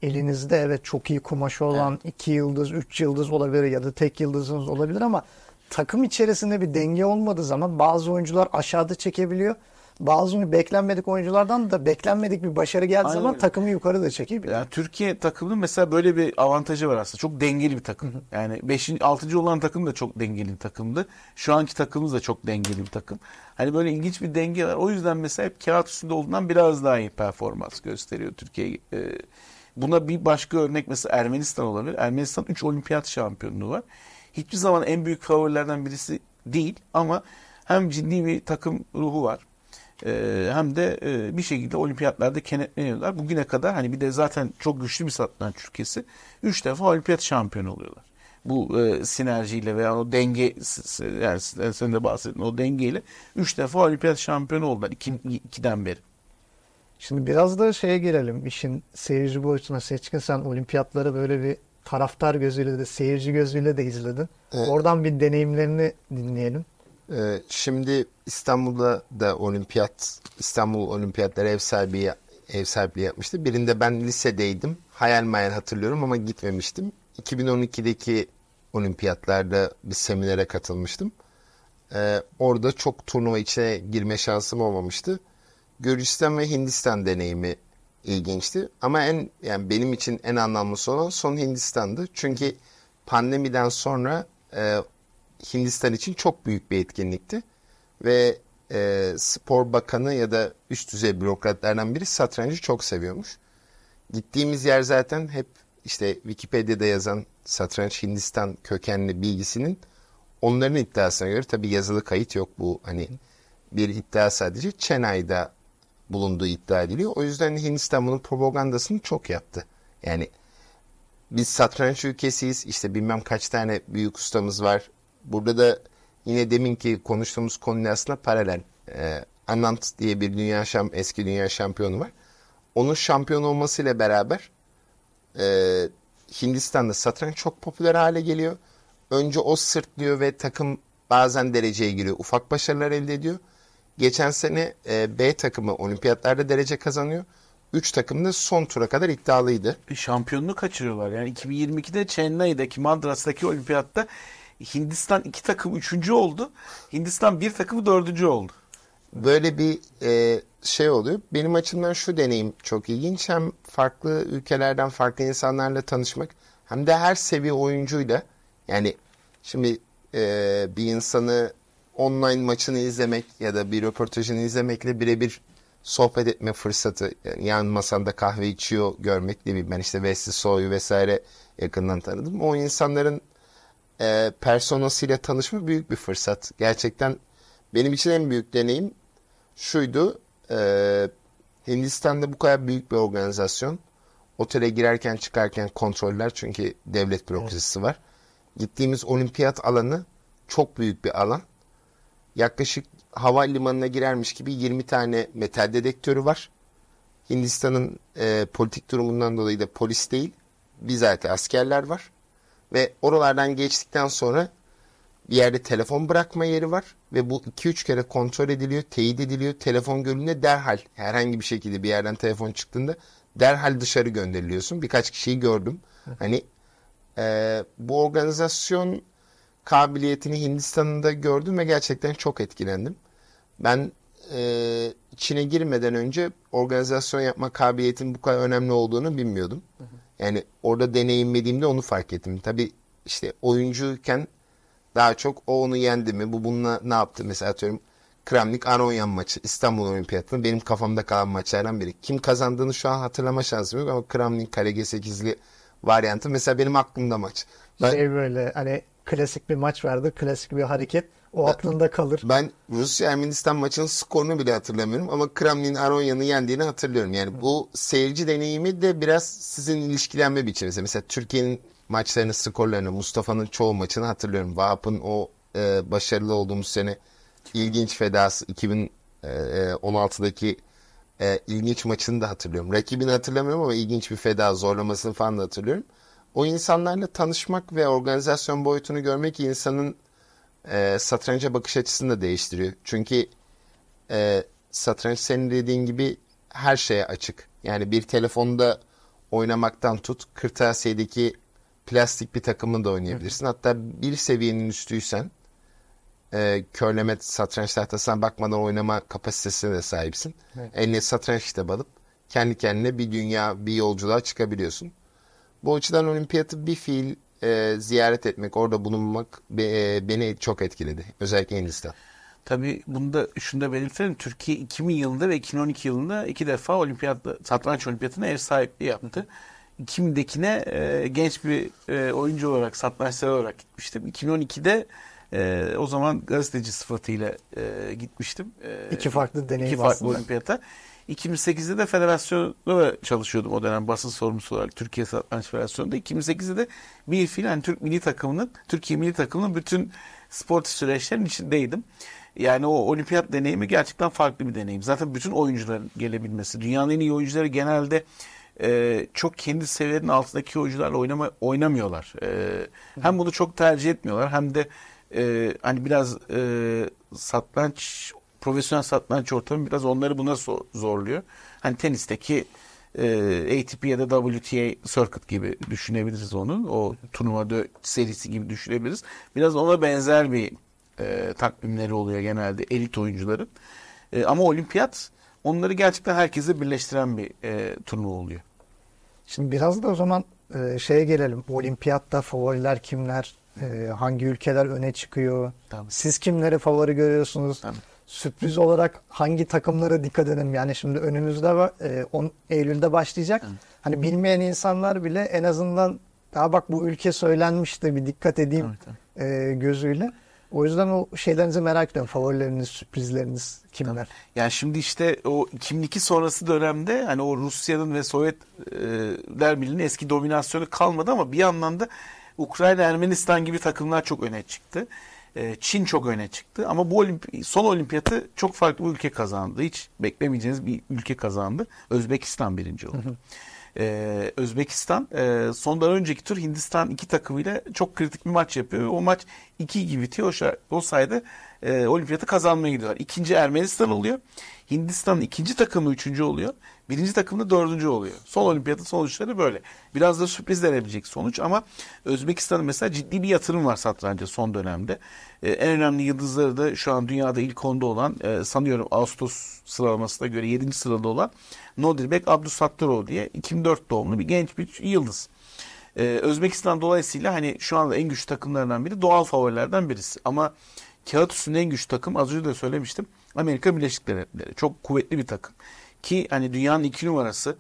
elinizde evet çok iyi kumaşı olan evet. iki yıldız, üç yıldız olabilir ya da tek yıldızınız olabilir ama takım içerisinde bir denge olmadığı zaman bazı oyuncular aşağıda çekebiliyor. Bazı beklenmedik oyunculardan da beklenmedik bir başarı geldiği Aynen zaman takımı yukarıda çekebilir Yani Türkiye takımının mesela böyle bir avantajı var aslında. Çok dengeli bir takım. Yani 5. 6. olan takım da çok dengeli bir takımdı. Şu anki takımımız da çok dengeli bir takım. Hani böyle ilginç bir denge var. O yüzden mesela hep kağıt üstünde olduğundan biraz daha iyi performans gösteriyor Türkiye. Ee, Buna bir başka örnek mesela Ermenistan olabilir. Ermenistan 3 olimpiyat şampiyonluğu var. Hiçbir zaman en büyük favorilerden birisi değil ama hem ciddi bir takım ruhu var. E, hem de e, bir şekilde olimpiyatlarda kenetleniyorlar. Bugüne kadar hani bir de zaten çok güçlü bir satranç ülkesi. Üç defa olimpiyat şampiyonu oluyorlar. Bu e, sinerjiyle veya o denge yani sen de bahsettin o dengeyle üç defa olimpiyat şampiyonu oldular iki, beri. Şimdi biraz da şeye girelim İşin seyirci boyutuna seçkin sen olimpiyatları böyle bir taraftar gözüyle de seyirci gözüyle de izledin. Ee, Oradan bir deneyimlerini dinleyelim. E, şimdi İstanbul'da da olimpiyat İstanbul olimpiyatları ev sahibi ev sahipliği yapmıştı. Birinde ben lisedeydim. Hayal mayal hatırlıyorum ama gitmemiştim. 2012'deki olimpiyatlarda bir seminere katılmıştım. Ee, orada çok turnuva içine girme şansım olmamıştı. Gürcistan ve Hindistan deneyimi ilginçti. Ama en yani benim için en anlamlısı olan son Hindistan'dı. Çünkü pandemiden sonra e, Hindistan için çok büyük bir etkinlikti. Ve e, spor bakanı ya da üst düzey bürokratlardan biri satrancı çok seviyormuş. Gittiğimiz yer zaten hep işte Wikipedia'da yazan satranç Hindistan kökenli bilgisinin onların iddiasına göre tabi yazılı kayıt yok bu hani bir iddia sadece Chennai'da bulunduğu iddia ediliyor. O yüzden Hindistan bunun propagandasını çok yaptı. Yani biz satranç ülkesiyiz İşte bilmem kaç tane büyük ustamız var. Burada da yine demin ki konuştuğumuz konuyla aslında paralel. Ee, Anant diye bir dünya şam, eski dünya şampiyonu var. Onun şampiyon olmasıyla beraber e, Hindistan'da satranç çok popüler hale geliyor. Önce o sırtlıyor ve takım bazen dereceye giriyor. Ufak başarılar elde ediyor. Geçen sene e, B takımı olimpiyatlarda derece kazanıyor. 3 takım da son tura kadar iddialıydı. E, şampiyonluğu kaçırıyorlar. Yani 2022'de Chennai'deki Madras'taki olimpiyatta Hindistan iki takım üçüncü oldu. Hindistan bir takım dördüncü oldu. Böyle bir e, şey oluyor. Benim açımdan şu deneyim çok ilginç. Hem farklı ülkelerden farklı insanlarla tanışmak hem de her seviye oyuncuyla yani şimdi e, bir insanı online maçını izlemek ya da bir röportajını izlemekle birebir sohbet etme fırsatı yani masanda kahve içiyor görmek ne bileyim ben işte Wesley Soy'u vesaire yakından tanıdım. O insanların e, personasıyla tanışma büyük bir fırsat. Gerçekten benim için en büyük deneyim şuydu. E, Hindistan'da bu kadar büyük bir organizasyon. Otele girerken çıkarken kontroller çünkü devlet bürokrasisi evet. var. Gittiğimiz olimpiyat alanı çok büyük bir alan yaklaşık havalimanına girermiş gibi 20 tane metal dedektörü var. Hindistan'ın e, politik durumundan dolayı da polis değil, bizatihi askerler var. Ve oralardan geçtikten sonra bir yerde telefon bırakma yeri var ve bu 2-3 kere kontrol ediliyor, teyit ediliyor. Telefon gölünde derhal herhangi bir şekilde bir yerden telefon çıktığında derhal dışarı gönderiliyorsun. Birkaç kişiyi gördüm. Hani e, bu organizasyon kabiliyetini Hindistan'da gördüm ve gerçekten çok etkilendim. Ben e, Çin'e girmeden önce organizasyon yapma kabiliyetinin bu kadar önemli olduğunu bilmiyordum. Yani orada deneyimlediğimde onu fark ettim. Tabii işte oyuncuyken daha çok o onu yendi mi, bu bununla ne yaptı? Mesela atıyorum Kramnik Aronyan maçı İstanbul Olimpiyatı'nın benim kafamda kalan maçlardan biri. Kim kazandığını şu an hatırlama şansım yok ama Kramnik Kale G8'li varyantı mesela benim aklımda maç. Ben... Şey böyle hani Klasik bir maç vardı. Klasik bir hareket. O aklında kalır. Ben Rusya-Ermenistan maçının skorunu bile hatırlamıyorum ama Kremlin Aronya'nı yendiğini hatırlıyorum. Yani bu seyirci deneyimi de biraz sizin ilişkilenme biçiminize. Mesela Türkiye'nin maçlarını, skorlarını, Mustafa'nın çoğu maçını hatırlıyorum. Vahap'ın o e, başarılı olduğumuz sene ilginç fedası 2016'daki e, e, e, ilginç maçını da hatırlıyorum. Rakibini hatırlamıyorum ama ilginç bir feda zorlamasını falan da hatırlıyorum. O insanlarla tanışmak ve organizasyon boyutunu görmek insanın e, satranca bakış açısını da değiştiriyor. Çünkü e, satranç senin dediğin gibi her şeye açık. Yani bir telefonda oynamaktan tut, kırtasiyedeki plastik bir takımı da oynayabilirsin. Hatta bir seviyenin üstüysen e, körleme satranç tahtasına bakmadan oynama kapasitesine de sahipsin. Evet. Eline satranç kitabı alıp kendi kendine bir dünya, bir yolculuğa çıkabiliyorsun. Bu açıdan olimpiyatı bir fiil e, ziyaret etmek, orada bulunmak e, beni çok etkiledi. Özellikle Hindistan. Tabii bunu da şunu da belirtelim. Türkiye 2000 yılında ve 2012 yılında iki defa olimpiyat, satranç olimpiyatına ev sahipliği yaptı. 2000'dekine e, genç bir e, oyuncu olarak, satrançlar olarak gitmiştim. 2012'de e, o zaman gazeteci sıfatıyla e, gitmiştim. E, iki farklı deneyim iki farklı aslında. olimpiyata. 2008'de de federasyonda da çalışıyordum o dönem basın sorumlusu olarak Türkiye Satranç Federasyonu'nda. 2008'de de bir filan Türk milli takımının, Türkiye milli takımının bütün spor süreçlerinin içindeydim. Yani o olimpiyat deneyimi gerçekten farklı bir deneyim. Zaten bütün oyuncuların gelebilmesi. Dünyanın en iyi oyuncuları genelde e, çok kendi seviyelerinin altındaki oyuncularla oynama, oynamıyorlar. E, hem bunu çok tercih etmiyorlar hem de e, hani biraz e, satranç profesyonel satranç ortamı biraz onları buna zorluyor. Hani tenisteki e, ATP ya da WTA circuit gibi düşünebiliriz onun, O turnuva serisi gibi düşünebiliriz. Biraz ona benzer bir e, takvimleri oluyor genelde elit oyuncuların. E, ama olimpiyat onları gerçekten herkese birleştiren bir e, turnuva oluyor. Şimdi biraz da o zaman e, şeye gelelim. Olimpiyatta favoriler kimler? E, hangi ülkeler öne çıkıyor? Tabii. Siz kimleri favori görüyorsunuz? Tabii sürpriz olarak hangi takımlara dikkat edelim? Yani şimdi önümüzde e, 10 Eylül'de başlayacak. Hı. Hani bilmeyen insanlar bile en azından daha bak bu ülke söylenmişti bir dikkat edeyim evet, evet. E, gözüyle. O yüzden o şeylerinizi merak ediyorum. Favorileriniz, sürprizleriniz kimler? Tamam. Yani şimdi işte o 2002 sonrası dönemde hani o Rusya'nın ve Sovyetler e, Birliği'nin eski dominasyonu kalmadı ama bir yandan da Ukrayna, Ermenistan gibi takımlar çok öne çıktı. Ee, Çin çok öne çıktı ama bu olimpi son olimpiyatı çok farklı bir ülke kazandı. Hiç beklemeyeceğiniz bir ülke kazandı. Özbekistan birinci oldu. Ee, Özbekistan e, sondan önceki tur Hindistan iki takımıyla çok kritik bir maç yapıyor o maç iki gibi bitiyor. olsaydı e, olimpiyatı kazanmaya gidiyorlar. İkinci Ermenistan oluyor. Hindistan'ın ikinci takımı üçüncü oluyor. Birinci takımda dördüncü oluyor. Son olimpiyatın sonuçları böyle. Biraz da sürpriz verebilecek sonuç ama Özbekistan'ın mesela ciddi bir yatırım var satranca son dönemde. Ee, en önemli yıldızları da şu an dünyada ilk onda olan e, sanıyorum Ağustos sıralamasına göre yedinci sırada olan Nodirbek Abdusattarov diye 2004 doğumlu bir genç bir yıldız. Ee, Özbekistan dolayısıyla hani şu anda en güçlü takımlardan biri doğal favorilerden birisi. Ama kağıt üstünde en güçlü takım az önce de söylemiştim Amerika Birleşik Devletleri. Çok kuvvetli bir takım. Ki hani dünyanın iki numarası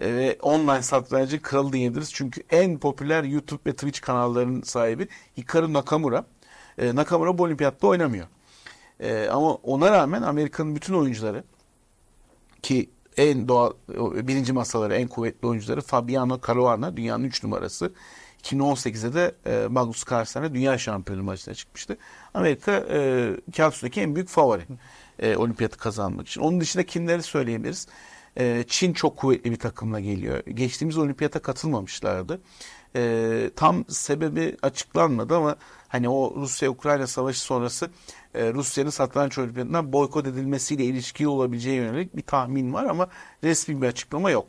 e, ve online satrancı kralı diyebiliriz. Çünkü en popüler YouTube ve Twitch kanallarının sahibi Hikaru Nakamura. E, Nakamura bu olimpiyatta oynamıyor. E, ama ona rağmen Amerika'nın bütün oyuncuları ki en doğal birinci masaları en kuvvetli oyuncuları Fabiano Caruana dünyanın 3 numarası. 2018'de de e, Magnus Carlsen'e dünya şampiyonu maçına çıkmıştı. Amerika e, kağıt en büyük favori e, olimpiyatı kazanmak için. Onun dışında kimleri söyleyebiliriz? E, Çin çok kuvvetli bir takımla geliyor. Geçtiğimiz olimpiyata katılmamışlardı. E, tam sebebi açıklanmadı ama hani o Rusya-Ukrayna savaşı sonrası e, Rusya'nın satranç olimpiyatından boykot edilmesiyle ilişkili olabileceği yönelik bir tahmin var ama resmi bir açıklama yok.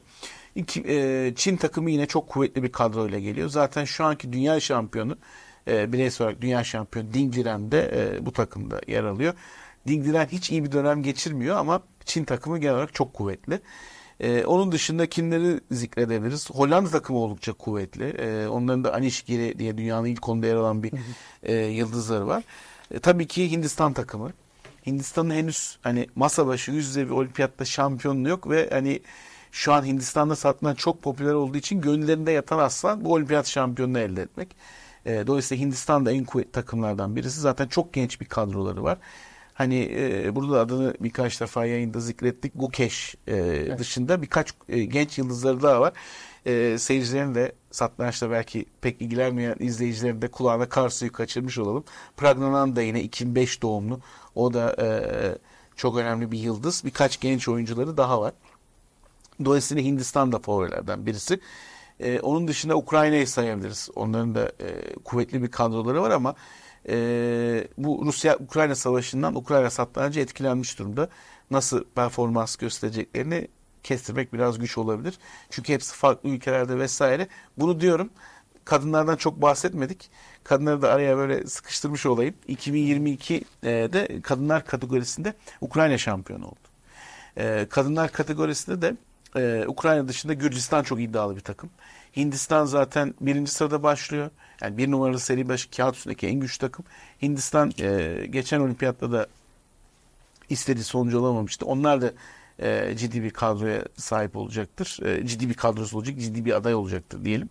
İki, e, Çin takımı yine çok kuvvetli bir kadroyla geliyor. Zaten şu anki dünya şampiyonu e, bireysel olarak dünya şampiyonu Liren de e, bu takımda yer alıyor. Dingdiren hiç iyi bir dönem geçirmiyor ama Çin takımı genel olarak çok kuvvetli. Ee, onun dışında kimleri zikredebiliriz? Hollanda takımı oldukça kuvvetli. Ee, onların da Anishgiri diye dünyanın ilk konuda yer alan bir e, yıldızları var. E, tabii ki Hindistan takımı. Hindistan'ın henüz hani masa başı yüz yüze bir olimpiyatta şampiyonluğu yok ve hani şu an Hindistan'da satılan çok popüler olduğu için gönüllerinde yatan aslan bu olimpiyat şampiyonunu elde etmek. E, dolayısıyla Hindistan da en kuvvetli takımlardan birisi. Zaten çok genç bir kadroları var. Hani e, burada adını birkaç defa yayında zikrettik. Gukeş e, evet. dışında birkaç e, genç yıldızları daha var. E, seyircilerin de satrançla belki pek ilgilenmeyen izleyicilerin de kulağına kar suyu kaçırmış olalım. Pragnanan da yine 2005 doğumlu. O da e, çok önemli bir yıldız. Birkaç genç oyuncuları daha var. Dolayısıyla Hindistan da favorilerden birisi. E, onun dışında Ukrayna'yı sayabiliriz. Onların da e, kuvvetli bir kadroları var ama e, bu Rusya-Ukrayna savaşından Ukrayna satranca etkilenmiş durumda. Nasıl performans göstereceklerini kestirmek biraz güç olabilir. Çünkü hepsi farklı ülkelerde vesaire. Bunu diyorum. Kadınlardan çok bahsetmedik. Kadınları da araya böyle sıkıştırmış olayım. 2022'de e, kadınlar kategorisinde Ukrayna şampiyonu oldu. E, kadınlar kategorisinde de e, Ukrayna dışında Gürcistan çok iddialı bir takım. Hindistan zaten birinci sırada başlıyor. Yani bir numaralı seri başı kağıt üstündeki en güçlü takım. Hindistan e, geçen olimpiyatta da istediği sonucu alamamıştı. Onlar da e, ciddi bir kadroya sahip olacaktır. E, ciddi bir kadrosu olacak, ciddi bir aday olacaktır diyelim.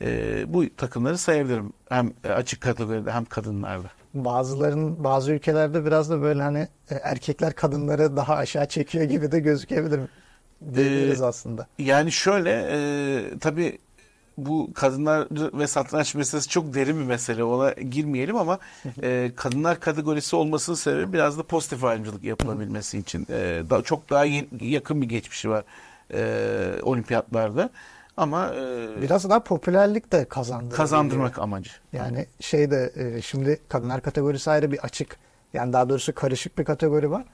E, bu takımları sayabilirim. Hem açık kategoride hem kadınlarda bazıların bazı ülkelerde biraz da böyle hani e, erkekler kadınları daha aşağı çekiyor gibi de gözükebilir e, diyebiliriz ee, aslında. Yani şöyle e, tabii bu kadınlar ve satranç meselesi çok derin bir mesele. Ona girmeyelim ama e, kadınlar kategorisi olmasının sebebi biraz da pozitif ayrımcılık yapılabilmesi için. E, da, çok daha yakın bir geçmişi var e, olimpiyatlarda. Ama e, biraz daha popülerlik de kazandırmak. Kazandırmak amacı. Yani şey de e, şimdi kadınlar kategorisi ayrı bir açık. Yani daha doğrusu karışık bir kategori var.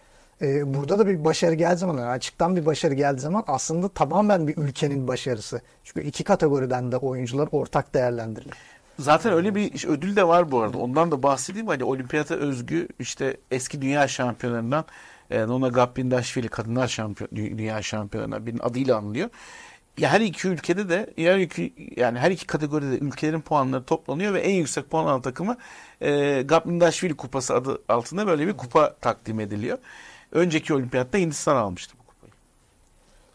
Ee, burada da bir başarı geldiği zaman açıktan bir başarı geldiği zaman aslında tamamen bir ülkenin başarısı. Çünkü iki kategoriden de oyuncular ortak değerlendirilir. Zaten öyle bir ödül de var bu arada. Ondan da bahsedeyim. Hani olimpiyata özgü işte eski dünya şampiyonlarından e, Nona Gabbindaşvili kadınlar şampiyon, dünya şampiyonuna birinin adıyla anılıyor. Ya her iki ülkede de her iki yani her iki kategoride ülkelerin puanları toplanıyor ve en yüksek puan alan takımı e, Gabbindaşvili kupası adı altında böyle bir kupa takdim ediliyor. Önceki olimpiyatta Hindistan almıştı bu kupayı.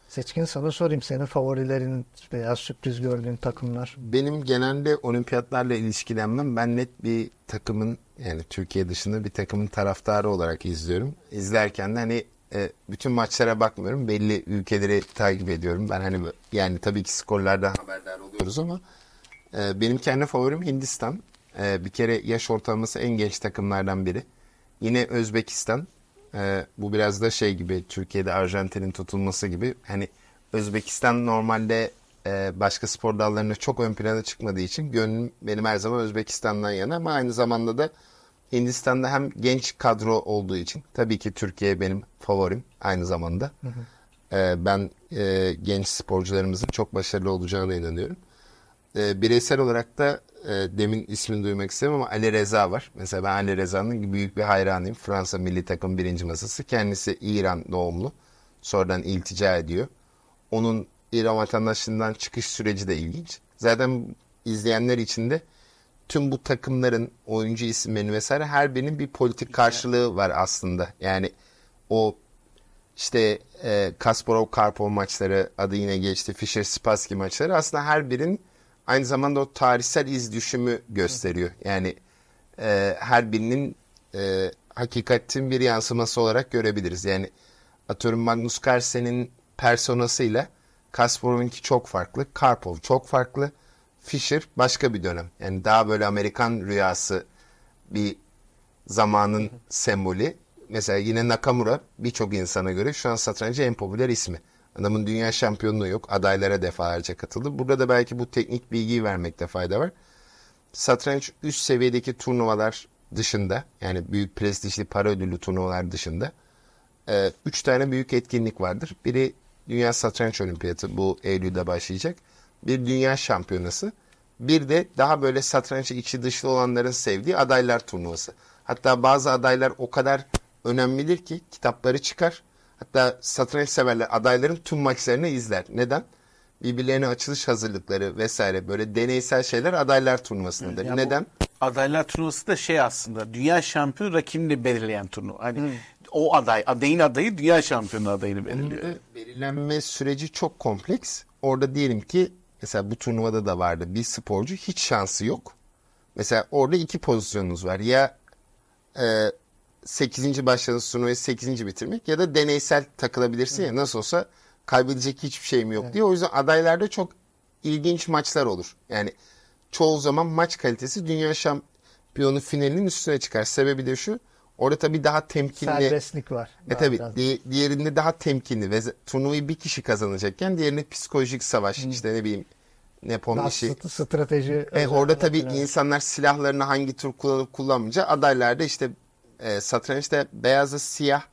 Seçkin sana sorayım. Senin favorilerin veya sürpriz gördüğün takımlar? Benim genelde olimpiyatlarla ilişkilenmem. Ben net bir takımın yani Türkiye dışında bir takımın taraftarı olarak izliyorum. İzlerken de hani e, bütün maçlara bakmıyorum. Belli ülkeleri takip ediyorum. Ben hani yani tabii ki skorlardan haberdar oluyoruz ama e, benim kendi favorim Hindistan. E, bir kere yaş ortalaması en genç takımlardan biri. Yine Özbekistan e, bu biraz da şey gibi Türkiye'de Arjantin'in tutulması gibi hani Özbekistan normalde e, başka spor dallarında çok ön plana çıkmadığı için gönlüm benim her zaman Özbekistan'dan yana ama aynı zamanda da Hindistan'da hem genç kadro olduğu için tabii ki Türkiye benim favorim aynı zamanda. Hı hı. E, ben e, genç sporcularımızın çok başarılı olacağına inanıyorum. E, bireysel olarak da e, demin ismini duymak istedim ama Ali Reza var. Mesela ben Ali Reza'nın büyük bir hayranıyım. Fransa milli takım birinci masası. Kendisi İran doğumlu. Sonradan iltica ediyor. Onun İran vatandaşlığından çıkış süreci de ilginç. Zaten izleyenler için de tüm bu takımların oyuncu isimlerini vesaire her birinin bir politik karşılığı var aslında. Yani o işte e, Kasparov Karpov maçları adı yine geçti. Fischer Spassky maçları aslında her birinin aynı zamanda o tarihsel iz düşümü gösteriyor. Yani e, her birinin e, hakikatin bir yansıması olarak görebiliriz. Yani atıyorum Magnus Carlsen'in personasıyla Kasparov'unki çok farklı, Karpov çok farklı, Fischer başka bir dönem. Yani daha böyle Amerikan rüyası bir zamanın sembolü. Mesela yine Nakamura birçok insana göre şu an satrancı en popüler ismi. Adamın dünya şampiyonluğu yok. Adaylara defalarca katıldı. Burada da belki bu teknik bilgiyi vermekte fayda var. Satranç üst seviyedeki turnuvalar dışında yani büyük prestijli para ödüllü turnuvalar dışında 3 e, tane büyük etkinlik vardır. Biri Dünya Satranç Olimpiyatı bu Eylül'de başlayacak. Bir Dünya Şampiyonası. Bir de daha böyle satranç içi dışlı olanların sevdiği adaylar turnuvası. Hatta bazı adaylar o kadar önemlidir ki kitapları çıkar Hatta satranç severler adayların tüm maçlarını izler. Neden? Birbirlerine açılış hazırlıkları vesaire böyle deneysel şeyler adaylar turnuvasındadır. Yani Neden? Adaylar turnuvası da şey aslında dünya şampiyonu rakibini belirleyen turnuva. Hani hmm. o aday, adayın adayı dünya şampiyonu adayını belirliyor. belirlenme süreci çok kompleks. Orada diyelim ki mesela bu turnuvada da vardı bir sporcu hiç şansı yok. Mesela orada iki pozisyonunuz var. Ya e, 8. başladığınız turnuvayı 8. bitirmek ya da deneysel takılabilirsin evet. ya nasıl olsa kaybedecek hiçbir şeyim yok evet. diye. O yüzden adaylarda çok ilginç maçlar olur. Yani çoğu zaman maç kalitesi dünya şampiyonu finalinin üstüne çıkar. Sebebi de şu. Orada tabii daha temkinli. Serbestlik var. E tabii di- diğerinde daha temkinli ve turnuvayı bir kişi kazanacakken diğerinde psikolojik savaş hmm. işte ne bileyim Nepon işi. Şey- strateji. E, orada tabii insanlar silahlarını hangi tur kullanıp kullanmayacağı adaylarda işte e, satrançta beyazla siyah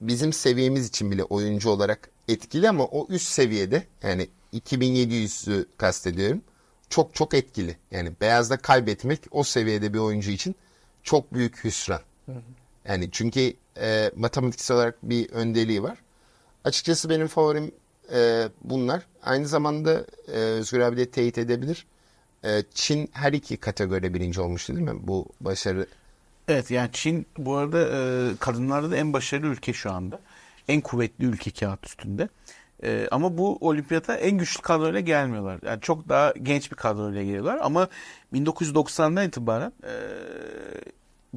bizim seviyemiz için bile oyuncu olarak etkili ama o üst seviyede yani 2700'ü kastediyorum. Çok çok etkili. Yani beyazda kaybetmek o seviyede bir oyuncu için çok büyük hüsran. Yani çünkü e, matematiksel olarak bir öndeliği var. Açıkçası benim favorim e, bunlar. Aynı zamanda e, Özgür abi de teyit edebilir. E, Çin her iki kategoride birinci olmuştu değil mi? Bu başarı Evet yani Çin bu arada e, kadınlarda da en başarılı ülke şu anda. En kuvvetli ülke kağıt üstünde. E, ama bu olimpiyata en güçlü kadroyla gelmiyorlar. Yani çok daha genç bir kadroyla geliyorlar. Ama 1990'dan itibaren e,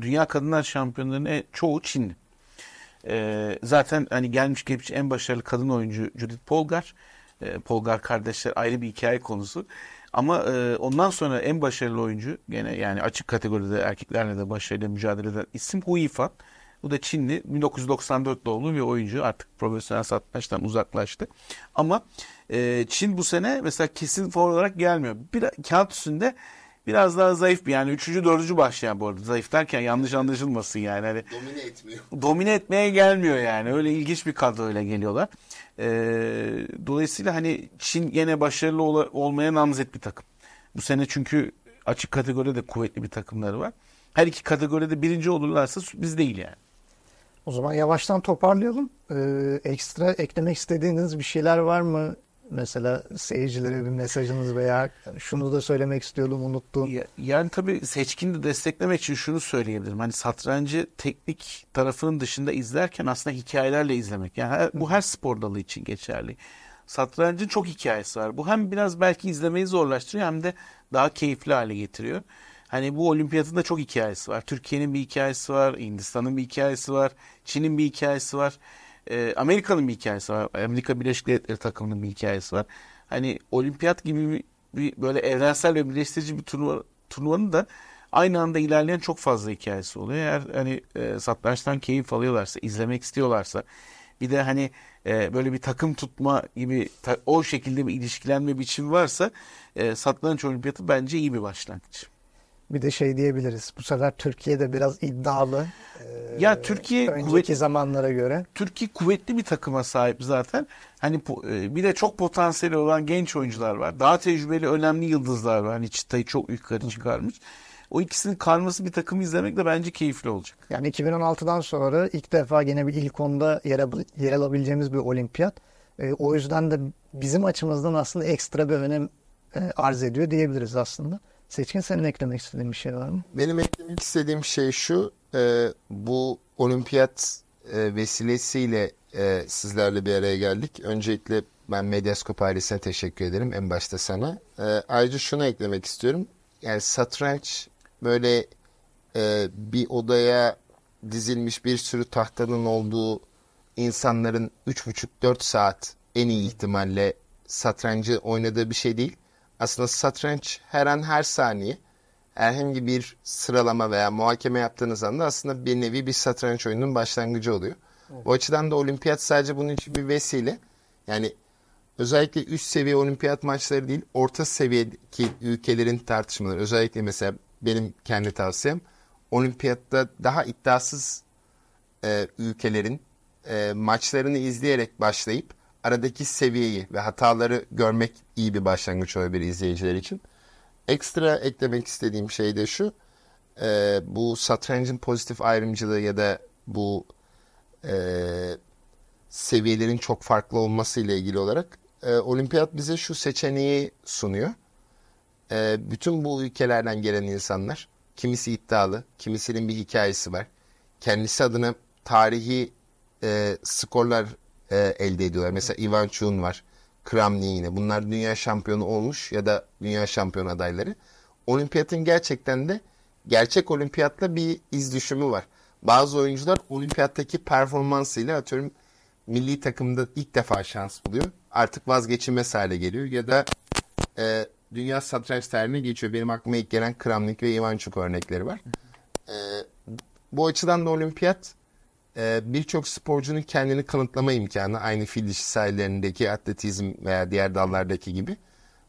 Dünya Kadınlar Şampiyonları'nın çoğu Çinli. E, zaten hani gelmiş geçmiş en başarılı kadın oyuncu Judith Polgar. E, Polgar kardeşler ayrı bir hikaye konusu. Ama e, ondan sonra en başarılı oyuncu gene yani açık kategoride erkeklerle de başarılı mücadele eden isim Hu Yifan. Bu da Çinli 1994 doğumlu bir oyuncu artık profesyonel satrançtan uzaklaştı. Ama e, Çin bu sene mesela kesin favori olarak gelmiyor. Bir kağıt üstünde biraz daha zayıf bir yani üçüncü dördüncü başlayan bu arada zayıf derken yanlış anlaşılmasın yani. Hani, domine etmiyor. Domine etmeye gelmiyor yani öyle ilginç bir kadro öyle geliyorlar. E, dolayısıyla hani Çin yine başarılı ol, olmaya namzet bir takım. Bu sene çünkü açık kategoride kuvvetli bir takımları var. Her iki kategoride birinci olurlarsa biz değil yani. O zaman yavaştan toparlayalım. Ee, ekstra eklemek istediğiniz bir şeyler var mı? mesela seyircilere bir mesajınız veya şunu da söylemek istiyorum unuttum. Yani tabii seçkini de desteklemek için şunu söyleyebilirim. Hani satrancı teknik tarafının dışında izlerken aslında hikayelerle izlemek. Yani her, bu her spor dalı için geçerli. Satrancın çok hikayesi var. Bu hem biraz belki izlemeyi zorlaştırıyor hem de daha keyifli hale getiriyor. Hani bu olimpiyatın da çok hikayesi var. Türkiye'nin bir hikayesi var, Hindistan'ın bir hikayesi var, Çin'in bir hikayesi var e, Amerika'nın bir hikayesi var. Amerika Birleşik Devletleri takımının bir hikayesi var. Hani olimpiyat gibi bir, bir böyle evrensel ve birleştirici bir turnuva, turnuvanın da aynı anda ilerleyen çok fazla hikayesi oluyor. Eğer hani e, satrançtan keyif alıyorlarsa, izlemek istiyorlarsa bir de hani e, böyle bir takım tutma gibi ta, o şekilde bir ilişkilenme biçimi varsa e, satranç olimpiyatı bence iyi bir başlangıç. Bir de şey diyebiliriz. Bu sefer Türkiye de biraz iddialı. Ya e, Türkiye önceki zamanlara göre. Türkiye kuvvetli bir takıma sahip zaten. Hani e, bir de çok potansiyeli olan genç oyuncular var. Daha tecrübeli önemli yıldızlar var. Hani çıtayı çok yukarı çıkarmış. o ikisinin karması bir takımı izlemek de bence keyifli olacak. Yani 2016'dan sonra ilk defa gene bir ilk onda yer, yer alabileceğimiz bir olimpiyat. E, o yüzden de bizim açımızdan aslında ekstra bir önem e, arz ediyor diyebiliriz aslında. Seçkin senin eklemek istediğin bir şey var mı? Benim eklemek istediğim şey şu. E, bu olimpiyat e, vesilesiyle e, sizlerle bir araya geldik. Öncelikle ben Medyascope ailesine teşekkür ederim en başta sana. E, ayrıca şunu eklemek istiyorum. Yani satranç böyle e, bir odaya dizilmiş bir sürü tahtanın olduğu insanların 3,5-4 saat en iyi ihtimalle satrancı oynadığı bir şey değil. Aslında satranç her an her saniye herhangi bir sıralama veya muhakeme yaptığınız anda aslında bir nevi bir satranç oyununun başlangıcı oluyor. Evet. Bu açıdan da olimpiyat sadece bunun için bir vesile. Yani özellikle üst seviye olimpiyat maçları değil, orta seviyedeki ülkelerin tartışmaları. Özellikle mesela benim kendi tavsiyem olimpiyatta daha iddiasız e, ülkelerin e, maçlarını izleyerek başlayıp aradaki seviyeyi ve hataları görmek iyi bir başlangıç olabilir izleyiciler için. Ekstra eklemek istediğim şey de şu. E, bu satrancın pozitif ayrımcılığı ya da bu e, seviyelerin çok farklı olması ile ilgili olarak e, olimpiyat bize şu seçeneği sunuyor. E, bütün bu ülkelerden gelen insanlar kimisi iddialı, kimisinin bir hikayesi var. Kendisi adına tarihi e, skorlar e, elde ediyorlar. Mesela Ivan Chun var. Kramnik yine. Bunlar dünya şampiyonu olmuş ya da dünya şampiyonu adayları. Olimpiyatın gerçekten de gerçek olimpiyatla bir iz düşümü var. Bazı oyuncular olimpiyattaki performansıyla atıyorum milli takımda ilk defa şans buluyor. Artık vazgeçilmez hale geliyor ya da e, dünya satranç tarihine geçiyor. Benim aklıma ilk gelen Kramnik ve Ivanchuk örnekleri var. E, bu açıdan da olimpiyat e, birçok sporcunun kendini kanıtlama imkanı aynı filiş sahillerindeki atletizm veya diğer dallardaki gibi.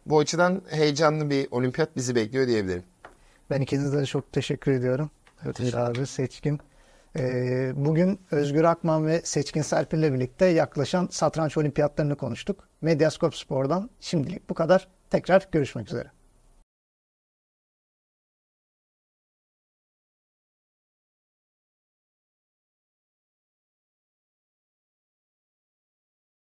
Bu açıdan heyecanlı bir olimpiyat bizi bekliyor diyebilirim. Ben ikinize de çok teşekkür ediyorum. Teşekkür abi, Seçkin. Ee, bugün Özgür Akman ve Seçkin Serpil'le birlikte yaklaşan satranç olimpiyatlarını konuştuk. Medyaskop Spor'dan şimdilik bu kadar. Tekrar görüşmek üzere.